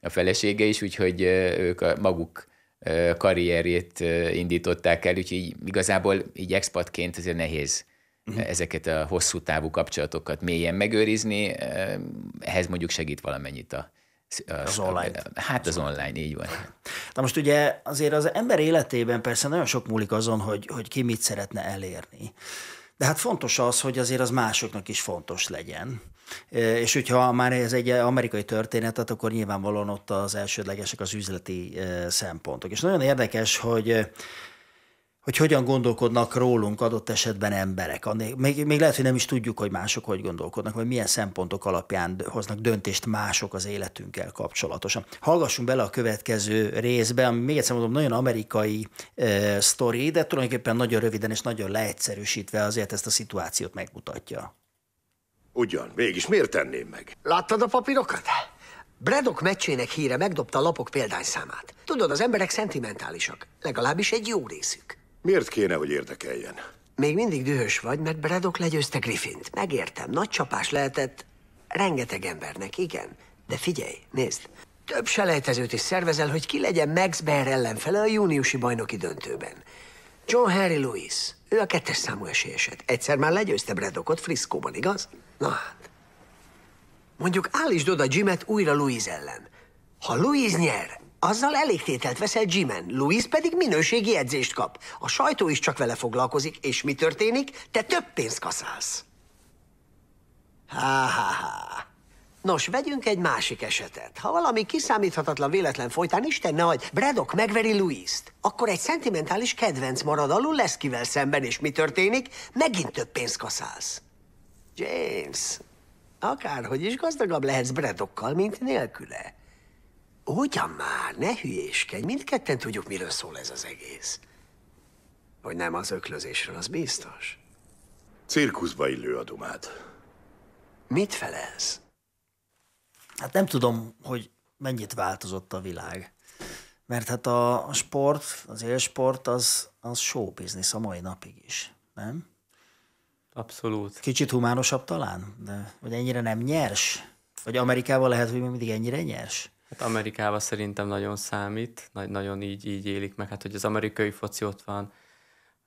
a felesége is, úgyhogy ők a maguk karrierjét indították el, úgyhogy igazából így expatként azért nehéz Mhm. ezeket a hosszú távú kapcsolatokat mélyen megőrizni, eh, ehhez mondjuk segít valamennyit a, az online. Hát az online, így van. Na most ugye azért az ember életében persze nagyon sok múlik azon, hogy, hogy ki mit szeretne elérni. De hát fontos az, hogy azért az másoknak is fontos legyen. E, és hogyha már ez egy amerikai történet, hát akkor nyilvánvalóan ott az elsődlegesek az üzleti e, szempontok. És nagyon érdekes, hogy hogy hogyan gondolkodnak rólunk adott esetben emberek. Még, még lehet, hogy nem is tudjuk, hogy mások hogy gondolkodnak, vagy milyen szempontok alapján hoznak döntést mások az életünkkel kapcsolatosan. Hallgassunk bele a következő részbe, ami még egyszer mondom, nagyon amerikai e, sztori, de tulajdonképpen nagyon röviden és nagyon leegyszerűsítve azért ezt a szituációt megmutatja. Ugyan, mégis miért tenném meg? Láttad a papírokat? Bredok meccsének híre megdobta a lapok példányszámát. Tudod, az emberek szentimentálisak, legalábbis egy jó részük. Miért kéne, hogy érdekeljen? Még mindig dühös vagy, mert Braddock legyőzte Griffint. Megértem, nagy csapás lehetett rengeteg embernek, igen. De figyelj, nézd, több selejtezőt is szervezel, hogy ki legyen Max Baer ellenfele a júniusi bajnoki döntőben. John Harry Lewis, ő a kettes számú esélyesed. Egyszer már legyőzte Braddockot Friszkóban, igaz? Na hát. Mondjuk állítsd oda Jimet újra Louis ellen. Ha Louis nyer, azzal elégtételt veszel Jimen, Louis pedig minőségi edzést kap. A sajtó is csak vele foglalkozik, és mi történik? Te több pénzt kaszálsz. Ha-ha-ha. Nos, vegyünk egy másik esetet. Ha valami kiszámíthatatlan véletlen folytán, Isten ne hagy, Braddock megveri Louis-t, akkor egy szentimentális kedvenc marad alul, lesz kivel szemben, és mi történik? Megint több pénzt kaszálsz. James, akárhogy is gazdagabb lehetsz Braddockkal, mint nélküle. Ugyan már, ne hülyéskedj, mindketten tudjuk, miről szól ez az egész. Hogy nem az öklözésről, az biztos. Cirkuszba illő a dumát. Mit felelsz? Hát nem tudom, hogy mennyit változott a világ. Mert hát a sport, az élsport, az, az show business a mai napig is, nem? Abszolút. Kicsit humánosabb talán, de hogy ennyire nem nyers? Vagy Amerikában lehet, hogy még mindig ennyire nyers? Hát Amerikában szerintem nagyon számít, nagy, nagyon így, így élik meg, hát hogy az amerikai foci ott van,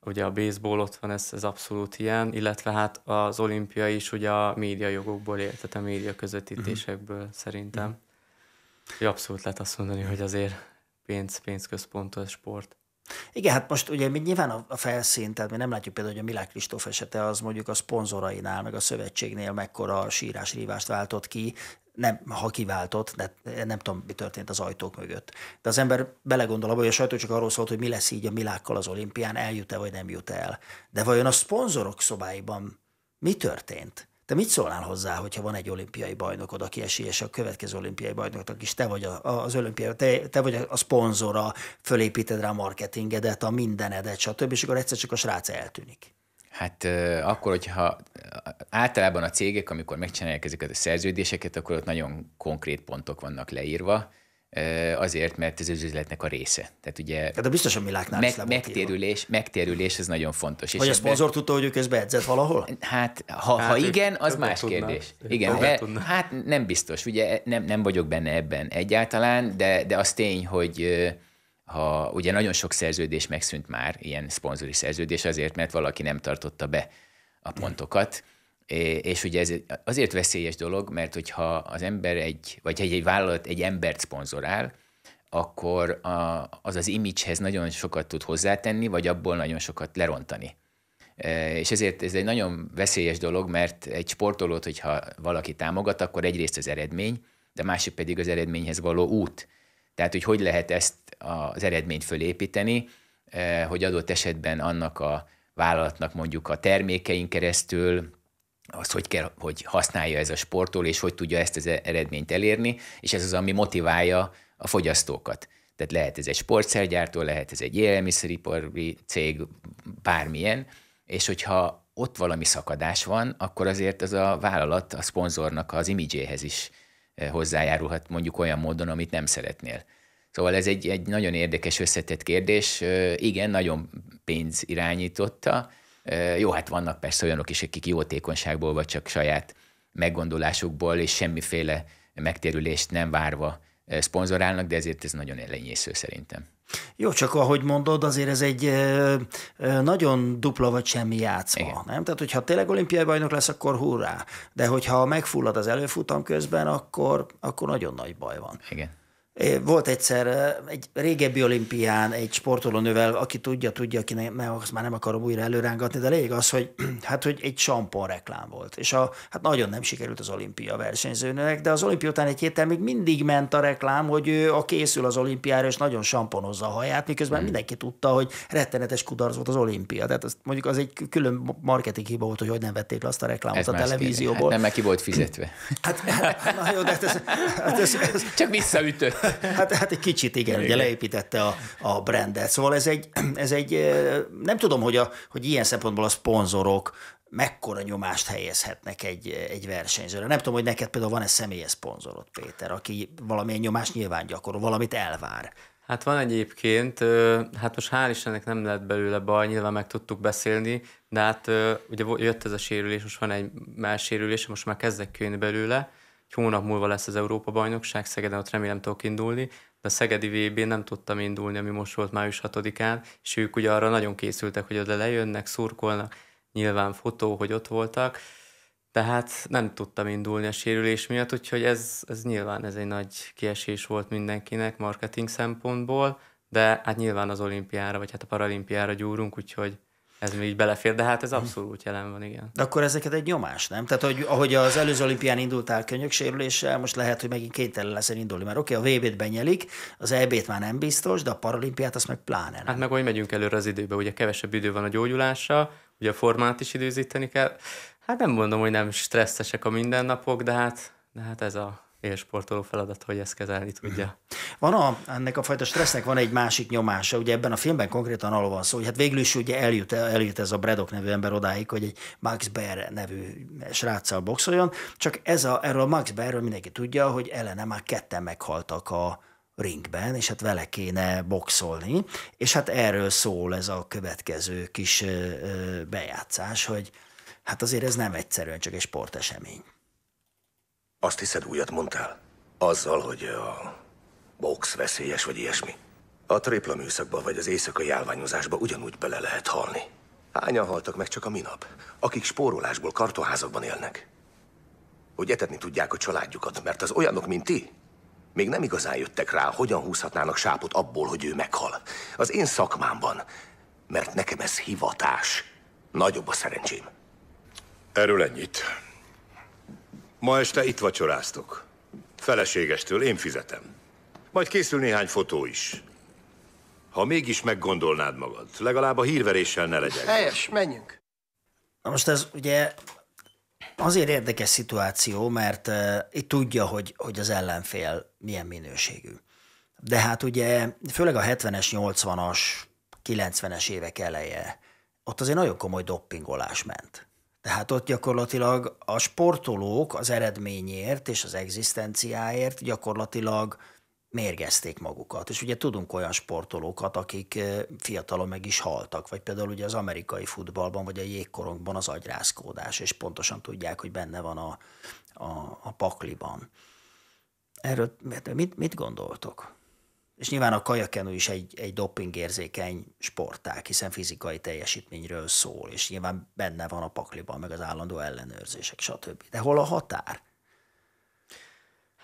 ugye a baseball ott van, ez, ez abszolút ilyen, illetve hát az olimpia is ugye a média jogokból él, tehát a média közvetítésekből uh-huh. szerintem. Uh-huh. abszolút lehet azt mondani, hogy azért pénz, pénzközpontú a sport. Igen, hát most ugye mi nyilván a felszín, tehát mi nem látjuk például, hogy a Milák Kristóf esete az mondjuk a szponzorainál, meg a szövetségnél mekkora sírás rívást váltott ki, nem, ha kiváltott, de nem tudom, mi történt az ajtók mögött. De az ember belegondol abba, hogy a sajtó csak arról szólt, hogy mi lesz így a milákkal az olimpián, eljut-e vagy nem jut el. De vajon a szponzorok szobáiban mi történt? Te mit szólnál hozzá, hogyha van egy olimpiai bajnokod, aki esélyes a következő olimpiai bajnoknak, és te vagy a, az olimpiai, te, te vagy a, a szponzora, fölépíted rá a marketingedet, a mindenedet, stb., és akkor egyszer csak a srác eltűnik. Hát akkor, hogyha általában a cégek, amikor megcsinálják ezeket a szerződéseket, akkor ott nagyon konkrét pontok vannak leírva, azért, mert ez az üzletnek a része. Tehát ugye... Hát de biztos a világnál meg, megtérülés, megtérülés, ez nagyon fontos. Vagy és a szponzor tudta, hogy ők ezt beedzett valahol? Hát, ha, hát ha igen, az más tudnám. kérdés. Igen, e, hát nem biztos, ugye nem, nem vagyok benne ebben egyáltalán, de, de az tény, hogy ha ugye nagyon sok szerződés megszűnt már, ilyen szponzori szerződés, azért, mert valaki nem tartotta be a pontokat, és ugye ez azért veszélyes dolog, mert hogyha az ember egy, vagy egy, egy vállalat egy embert szponzorál, akkor a, az az imagehez nagyon sokat tud hozzátenni, vagy abból nagyon sokat lerontani. És ezért ez egy nagyon veszélyes dolog, mert egy sportolót, hogyha valaki támogat, akkor egyrészt az eredmény, de másik pedig az eredményhez való út. Tehát, hogy hogy lehet ezt az eredményt fölépíteni, eh, hogy adott esetben annak a vállalatnak mondjuk a termékeink keresztül, az hogy kell, hogy használja ez a sportol, és hogy tudja ezt az e-, eredményt elérni, és ez az, ami motiválja a fogyasztókat. Tehát lehet ez egy sportszergyártó, lehet ez egy élelmiszeripari cég, bármilyen, és hogyha ott valami szakadás van, akkor azért az a vállalat a szponzornak az imidzséhez is Eh, hozzájárulhat mondjuk olyan módon, amit nem szeretnél. Szóval ez egy, egy nagyon érdekes összetett kérdés. Igen, nagyon pénz irányította. Jó, hát vannak persze olyanok is, akik jótékonyságból, vagy csak saját meggondolásukból, és semmiféle megtérülést nem várva szponzorálnak, de ezért ez nagyon elenyésző szerintem. Jó, csak ahogy mondod, azért ez egy nagyon dupla vagy semmi játszma. Igen. Nem? Tehát, hogyha tényleg olimpiai bajnok lesz, akkor hurrá. De hogyha megfullad az előfutam közben, akkor, akkor nagyon nagy baj van. Igen. Volt egyszer egy régebbi olimpián egy sportolónővel, aki tudja, tudja, aki nem, azt már nem akarom újra előrángatni, de lényeg az, hogy, hát, hogy egy sampon reklám volt. És a, hát nagyon nem sikerült az olimpia versenyzőnek, de az olimpia után egy héten még mindig ment a reklám, hogy ő a készül az olimpiára, és nagyon samponozza a haját, miközben hmm. mindenki tudta, hogy rettenetes kudarc volt az olimpia. Tehát azt mondjuk az egy külön marketing hiba volt, hogy hogy nem vették le azt a reklámot ez a televízióból. Hát nem, mert ki volt fizetve. hát, hát na jó, de hát ez, ez, hát ez, Csak visszaütött hát, hát egy kicsit igen, igen. ugye leépítette a, a brandet. Szóval ez egy, ez egy nem tudom, hogy, a, hogy ilyen szempontból a szponzorok mekkora nyomást helyezhetnek egy, egy versenyzőre. Nem tudom, hogy neked például van-e személyes szponzorod, Péter, aki valamilyen nyomást nyilván gyakorol, valamit elvár. Hát van egyébként, hát most hál' Istennek nem lett belőle baj, nyilván meg tudtuk beszélni, de hát ugye jött ez a sérülés, most van egy más sérülés, most már kezdek kőni belőle, egy hónap múlva lesz az Európa-bajnokság, Szegeden ott remélem tudok indulni, de a Szegedi vb nem tudtam indulni, ami most volt május 6-án, és ők ugye arra nagyon készültek, hogy oda lejönnek, szurkolnak, nyilván fotó, hogy ott voltak, tehát nem tudtam indulni a sérülés miatt, úgyhogy ez, ez nyilván ez egy nagy kiesés volt mindenkinek marketing szempontból, de hát nyilván az olimpiára, vagy hát a paralimpiára gyúrunk, úgyhogy ez még így belefér, de hát ez abszolút jelen van, igen. De akkor ezeket egy nyomás, nem? Tehát, hogy, ahogy az előző olimpián indultál könyöksérüléssel, most lehet, hogy megint kénytelen leszel indulni, mert oké, okay, a VB-t benyelik, az EB-t már nem biztos, de a paralimpiát azt meg pláne hát nem. Hát meg, hogy megyünk előre az időbe, ugye kevesebb idő van a gyógyulásra, ugye a formát is időzíteni kell. Hát nem mondom, hogy nem stresszesek a mindennapok, de hát, de hát ez a élsportoló feladat, hogy ezt kezelni tudja. Van a, ennek a fajta stressznek van egy másik nyomása, ugye ebben a filmben konkrétan arról van szó, hogy hát végül is ugye eljut, eljut ez a Bredok nevű ember odáig, hogy egy Max Bear nevű sráccal boxoljon, csak ez a, erről a Max Bearről mindenki tudja, hogy ellene már ketten meghaltak a, ringben, és hát vele kéne boxolni, és hát erről szól ez a következő kis bejátszás, hogy hát azért ez nem egyszerűen csak egy sportesemény. Azt hiszed, újat mondtál? Azzal, hogy a box veszélyes vagy ilyesmi. A tripla műszakban, vagy az éjszakai állványozásban ugyanúgy bele lehet halni. Hányan haltak meg csak a minap, akik spórolásból kartonházakban élnek? Hogy etetni tudják a családjukat, mert az olyanok, mint ti, még nem igazán jöttek rá, hogyan húzhatnának sápot abból, hogy ő meghal. Az én szakmámban, mert nekem ez hivatás. Nagyobb a szerencsém. Erről ennyit. Ma este itt vacsoráztok. Feleségestől én fizetem. Majd készül néhány fotó is. Ha mégis meggondolnád magad, legalább a hírveréssel ne legyek. Helyes, menjünk. Na most ez ugye azért érdekes szituáció, mert uh, itt tudja, hogy, hogy az ellenfél milyen minőségű. De hát ugye főleg a 70-es, 80-as, 90-es évek eleje, ott azért nagyon komoly doppingolás ment. Tehát ott gyakorlatilag a sportolók az eredményért és az egzisztenciáért gyakorlatilag mérgezték magukat. És ugye tudunk olyan sportolókat, akik eh, fiatalon meg is haltak, vagy például ugye az amerikai futballban, vagy a jégkorongban az agyrázkódás, és pontosan tudják, hogy benne van a, a, a pakliban. Erről mit, mit gondoltok? És nyilván a kajakenő is egy, egy dopingérzékeny sporták, hiszen fizikai teljesítményről szól, és nyilván benne van a pakliban, meg az állandó ellenőrzések, stb. De hol a határ?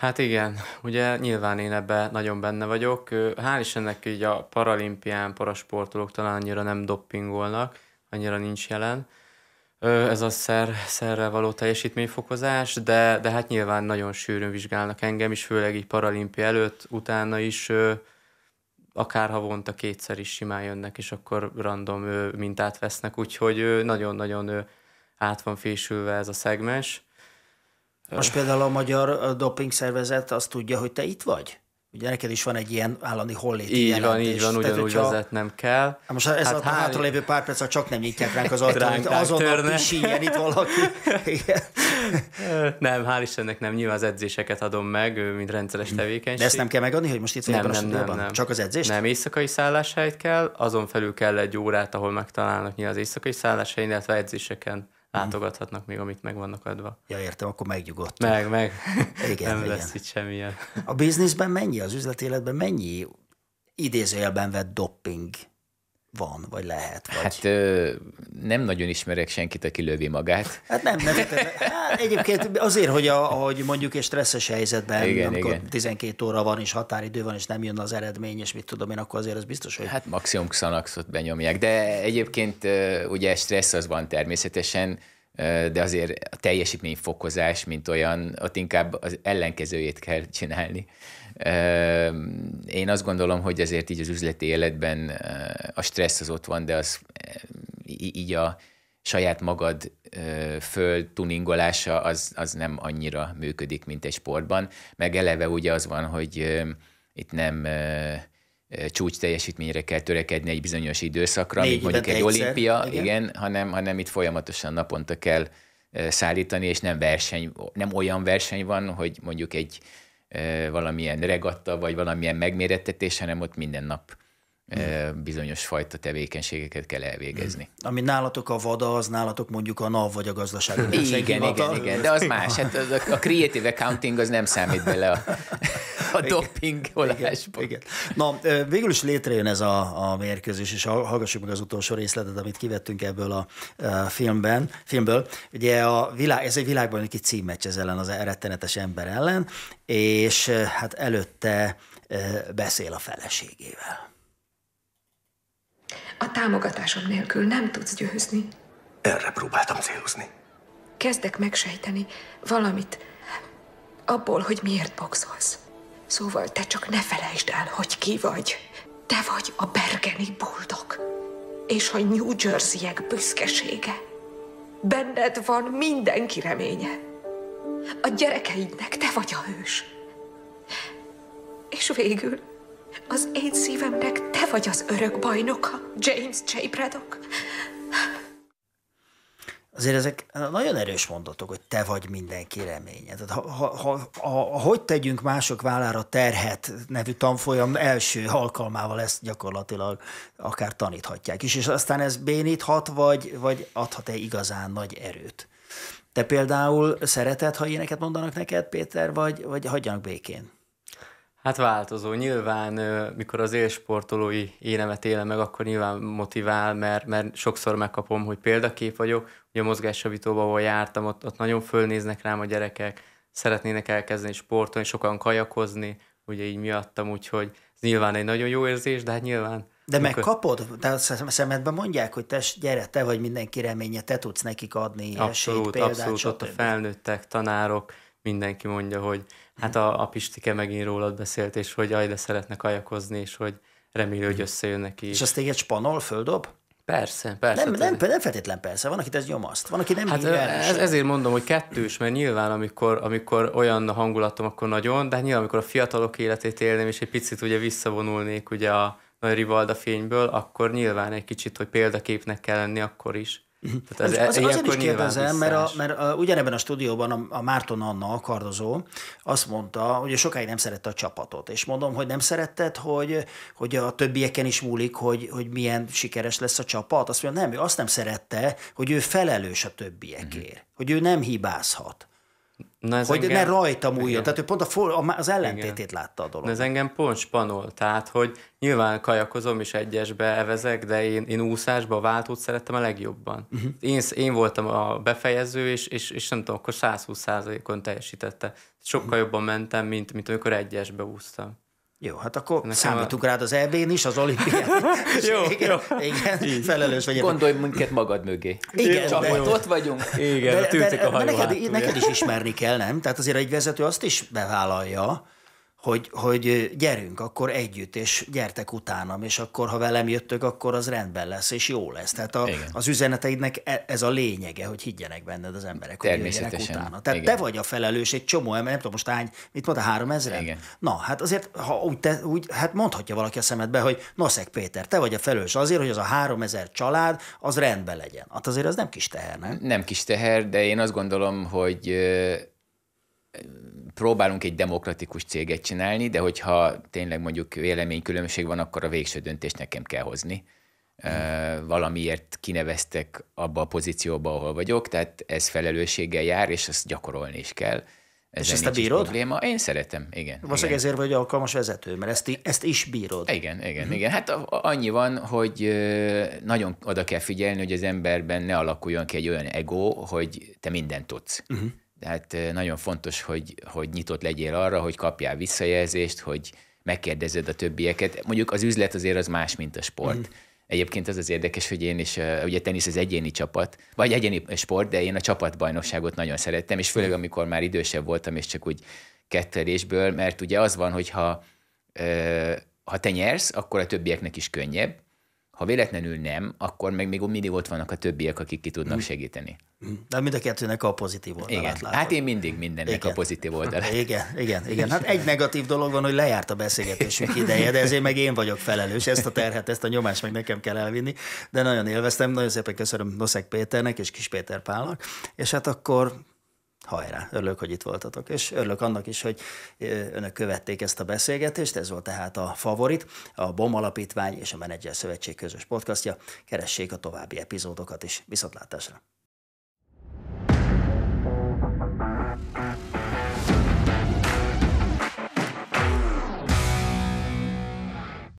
Hát igen, ugye nyilván én ebben nagyon benne vagyok. Hál' ennek így a paralimpián parasportolók talán annyira nem doppingolnak, annyira nincs jelen. Ez a szer, szerrel való teljesítményfokozás, de, de hát nyilván nagyon sűrűn vizsgálnak engem is, főleg így paralimpia előtt, utána is akár havonta kétszer is simán jönnek, és akkor random mintát vesznek, úgyhogy nagyon-nagyon át van fésülve ez a szegmens. Most például a magyar doping szervezet azt tudja, hogy te itt vagy? Ugye neked is van egy ilyen állami hollét. Így jelentés. van, így van, ugyanúgy vezetnem kell. Hát most ez hát a hál... hátralévő pár perc, csak nem nyitják ránk az ajtót, azonnal pisíjen itt valaki. nem, hál' Istennek nem, nyilván az edzéseket adom meg, mint rendszeres mm. tevékenység. De ezt nem kell megadni, hogy most itt vagy nem, nem, nem, nem, Csak az edzést? Nem, éjszakai szálláshelyt kell, azon felül kell egy órát, ahol megtalálnak nyilván az éjszakai szálláshelyen, illetve edzéseken Mhm. látogathatnak még, amit meg vannak adva. Ja, értem, akkor megnyugodt. Meg, meg. igen, Nem igen. lesz itt semmilyen. A bizniszben mennyi, az üzletéletben mennyi idézőjelben vett dopping van, vagy lehet? Vagy... Hát ö, nem nagyon ismerek senkit, aki lövi magát. Hát nem, nem, nem. Hát egyébként azért, hogy, a, hogy mondjuk egy stresszes helyzetben, igen, amikor igen. 12 óra van, és határidő van, és nem jön az eredmény, és mit tudom én, akkor azért az biztos, hogy... Hát maximum szanaxot benyomják, de egyébként ugye stressz az van természetesen, de azért a teljesítményfokozás, mint olyan, ott inkább az ellenkezőjét kell csinálni. Én azt gondolom, hogy ezért így az üzleti életben eh, a stressz az ott van, de az eh, így a saját magad eh, föltuningolása az, az nem annyira működik, mint egy sportban. Meg eleve ugye az van, hogy itt nem csúcs teljesítményre kell törekedni egy bizonyos időszakra, Négy mint mondjuk egy egyszer, olimpia, igen, igen hanem, hanem itt folyamatosan naponta kell szállítani, és nem verseny, nem olyan verseny van, hogy mondjuk egy valamilyen regatta, vagy valamilyen megmérettetés, hanem ott minden nap bizonyos fajta tevékenységeket kell elvégezni. Mm. Ami nálatok a vada, az nálatok mondjuk a NAV vagy a gazdaság. igen, igen, igen, igen, de az más. Hát a, a creative accounting az nem számít bele a, a dopingolásba. Igen, igen. Na, végül is létrejön ez a, a mérkőzés, és hallgassuk meg az utolsó részletet, amit kivettünk ebből a, a filmben, filmből. Ugye a világ, ez egy világbajnoki címmeccs ez ellen az rettenetes ember ellen, és hát előtte beszél a feleségével. A támogatásom nélkül nem tudsz győzni. Erre próbáltam célozni. Kezdek megsejteni valamit abból, hogy miért boxolsz. Szóval te csak ne felejtsd el, hogy ki vagy. Te vagy a bergeni boldog. És a New Jersey-ek büszkesége. Benned van mindenki reménye. A gyerekeidnek te vagy a hős. És végül az én szívemnek vagy az örök bajnoka, James J. Braddock. Azért ezek nagyon erős mondatok, hogy te vagy mindenki reménye. Tehát ha, ha, ha, ha, hogy tegyünk mások vállára terhet nevű tanfolyam első alkalmával ezt gyakorlatilag akár taníthatják is, és aztán ez béníthat, vagy, vagy adhat-e igazán nagy erőt. Te például szereted, ha ilyeneket mondanak neked, Péter, vagy, vagy hagyjanak békén? Hát változó. Nyilván, mikor az élsportolói énemet élem meg, akkor nyilván motivál, mert, mert sokszor megkapom, hogy példakép vagyok. Ugye a mozgássavítóban, ahol jártam, ott, ott nagyon fölnéznek rám a gyerekek, szeretnének elkezdeni sportolni, sokan kajakozni, ugye így miattam, úgyhogy ez nyilván egy nagyon jó érzés, de hát nyilván de Mikor... megkapod? De a szemedben mondják, hogy te gyere, te vagy mindenki reménye, te tudsz nekik adni abszolút, esélyt, példát, Abszolút, abszolút, ott a felnőttek, tanárok, mindenki mondja, hogy Hát a, a Pistike megint rólad beszélt, és hogy ajde szeretnek ajakozni, és hogy reméli, hogy hm. összejön neki. És azt téged spanol, földob? Persze, persze. Nem, nem, nem feltétlen persze, van, akit ez nyomaszt, van, aki nem hát ez, ezért mondom, hogy kettős, mert nyilván, amikor, amikor olyan a hangulatom, akkor nagyon, de hát nyilván, amikor a fiatalok életét élném, és egy picit ugye visszavonulnék ugye a nagy rivalda fényből, akkor nyilván egy kicsit, hogy példaképnek kell lenni akkor is. Tehát ez, az, e- az, azért is kérdezem, mert, a, mert a, ugyanebben a stúdióban a, a Márton Anna, a kardozó, azt mondta, hogy sokáig nem szerette a csapatot, és mondom, hogy nem szeretted, hogy, hogy a többieken is múlik, hogy, hogy milyen sikeres lesz a csapat. Azt mondja, nem, ő azt nem szerette, hogy ő felelős a többiekért, Mm-hmm. hogy ő nem hibázhat Na ez hogy engem... ne rajta múljon. Tehát ő pont a for, az ellentétét Igen. látta a dolog. Ez engem pont spanol, tehát hogy nyilván kajakozom is egyesbe evezek, de én, én úszásba váltót szerettem a legjobban. Uh-huh. Én, én voltam a befejező, és, és, és nem tudom, akkor 120%-on teljesítette. Sokkal uh-huh. jobban mentem, mint, mint amikor egyesbe úsztam. Jó, hát akkor Nekem számítunk a... rád az EB-n is, az olimpián. jó, igen, jó. igen Így. felelős vagyok. Gondolj minket magad mögé. Igen, Csak de, ott, ott vagyunk. Igen, de, de, de, a de neked, neked is ismerni kell, nem? Tehát azért egy vezető azt is bevállalja, hogy, hogy gyerünk akkor együtt, és gyertek utánam, és akkor, ha velem jöttök, akkor az rendben lesz, és jó lesz. Tehát a, az üzeneteidnek e, ez a lényege, hogy higgyenek benned az emberek, hogy jöjjenek utána. Tehát Igen. te vagy a felelős egy csomó ember, nem tudom most hány, mit mondta, három ezre? Igen. Na, hát azért, ha úgy, te, úgy, hát mondhatja valaki a szemedbe, hogy Noszek Péter, te vagy a felelős azért, hogy az a három ezer család, az rendben legyen. Hát azért az nem kis teher, nem? Nem kis teher, de én azt gondolom, hogy próbálunk egy demokratikus céget csinálni, de hogyha tényleg mondjuk véleménykülönbség van, akkor a végső döntést nekem kell hozni. Hmm. Valamiért kineveztek abba a pozícióba, ahol vagyok, tehát ez felelősséggel jár, és ezt gyakorolni is kell. Ezen és ezt a bírod? Probléma. Én szeretem, igen. Most igen. ezért vagy alkalmas vezető, mert ezt, ezt is bírod. Igen, igen, uh-huh. igen. Hát annyi van, hogy nagyon oda kell figyelni, hogy az emberben ne alakuljon ki egy olyan ego, hogy te mindent tudsz. Uh-huh tehát nagyon fontos, hogy, hogy nyitott legyél arra, hogy kapjál visszajelzést, hogy megkérdezed a többieket. Mondjuk az üzlet azért az más, mint a sport. Mm. Egyébként az az érdekes, hogy én is, ugye tenisz az egyéni csapat, vagy egyéni sport, de én a csapatbajnokságot nagyon szerettem, és főleg mm. amikor már idősebb voltam, és csak úgy kettelésből, mert ugye az van, hogy ha te nyersz, akkor a többieknek is könnyebb, ha véletlenül nem, akkor meg még mindig ott vannak a többiek, akik ki tudnak mm. segíteni. Mm. De mind a kettőnek a pozitív oldalát igen. Látom. Hát én mindig mindennek igen. a pozitív oldalát. Igen, igen, igen. Hát egy negatív dolog van, hogy lejárt a beszélgetésünk ideje, de ezért meg én vagyok felelős. Ezt a terhet, ezt a nyomást meg nekem kell elvinni. De nagyon élveztem, nagyon szépen köszönöm Noszek Péternek és Kis Péter Pálnak. És hát akkor hajrá, örülök, hogy itt voltatok, és örülök annak is, hogy önök követték ezt a beszélgetést, ez volt tehát a Favorit, a BOM Alapítvány és a Menedzser Szövetség közös podcastja. Keressék a további epizódokat is. Viszontlátásra!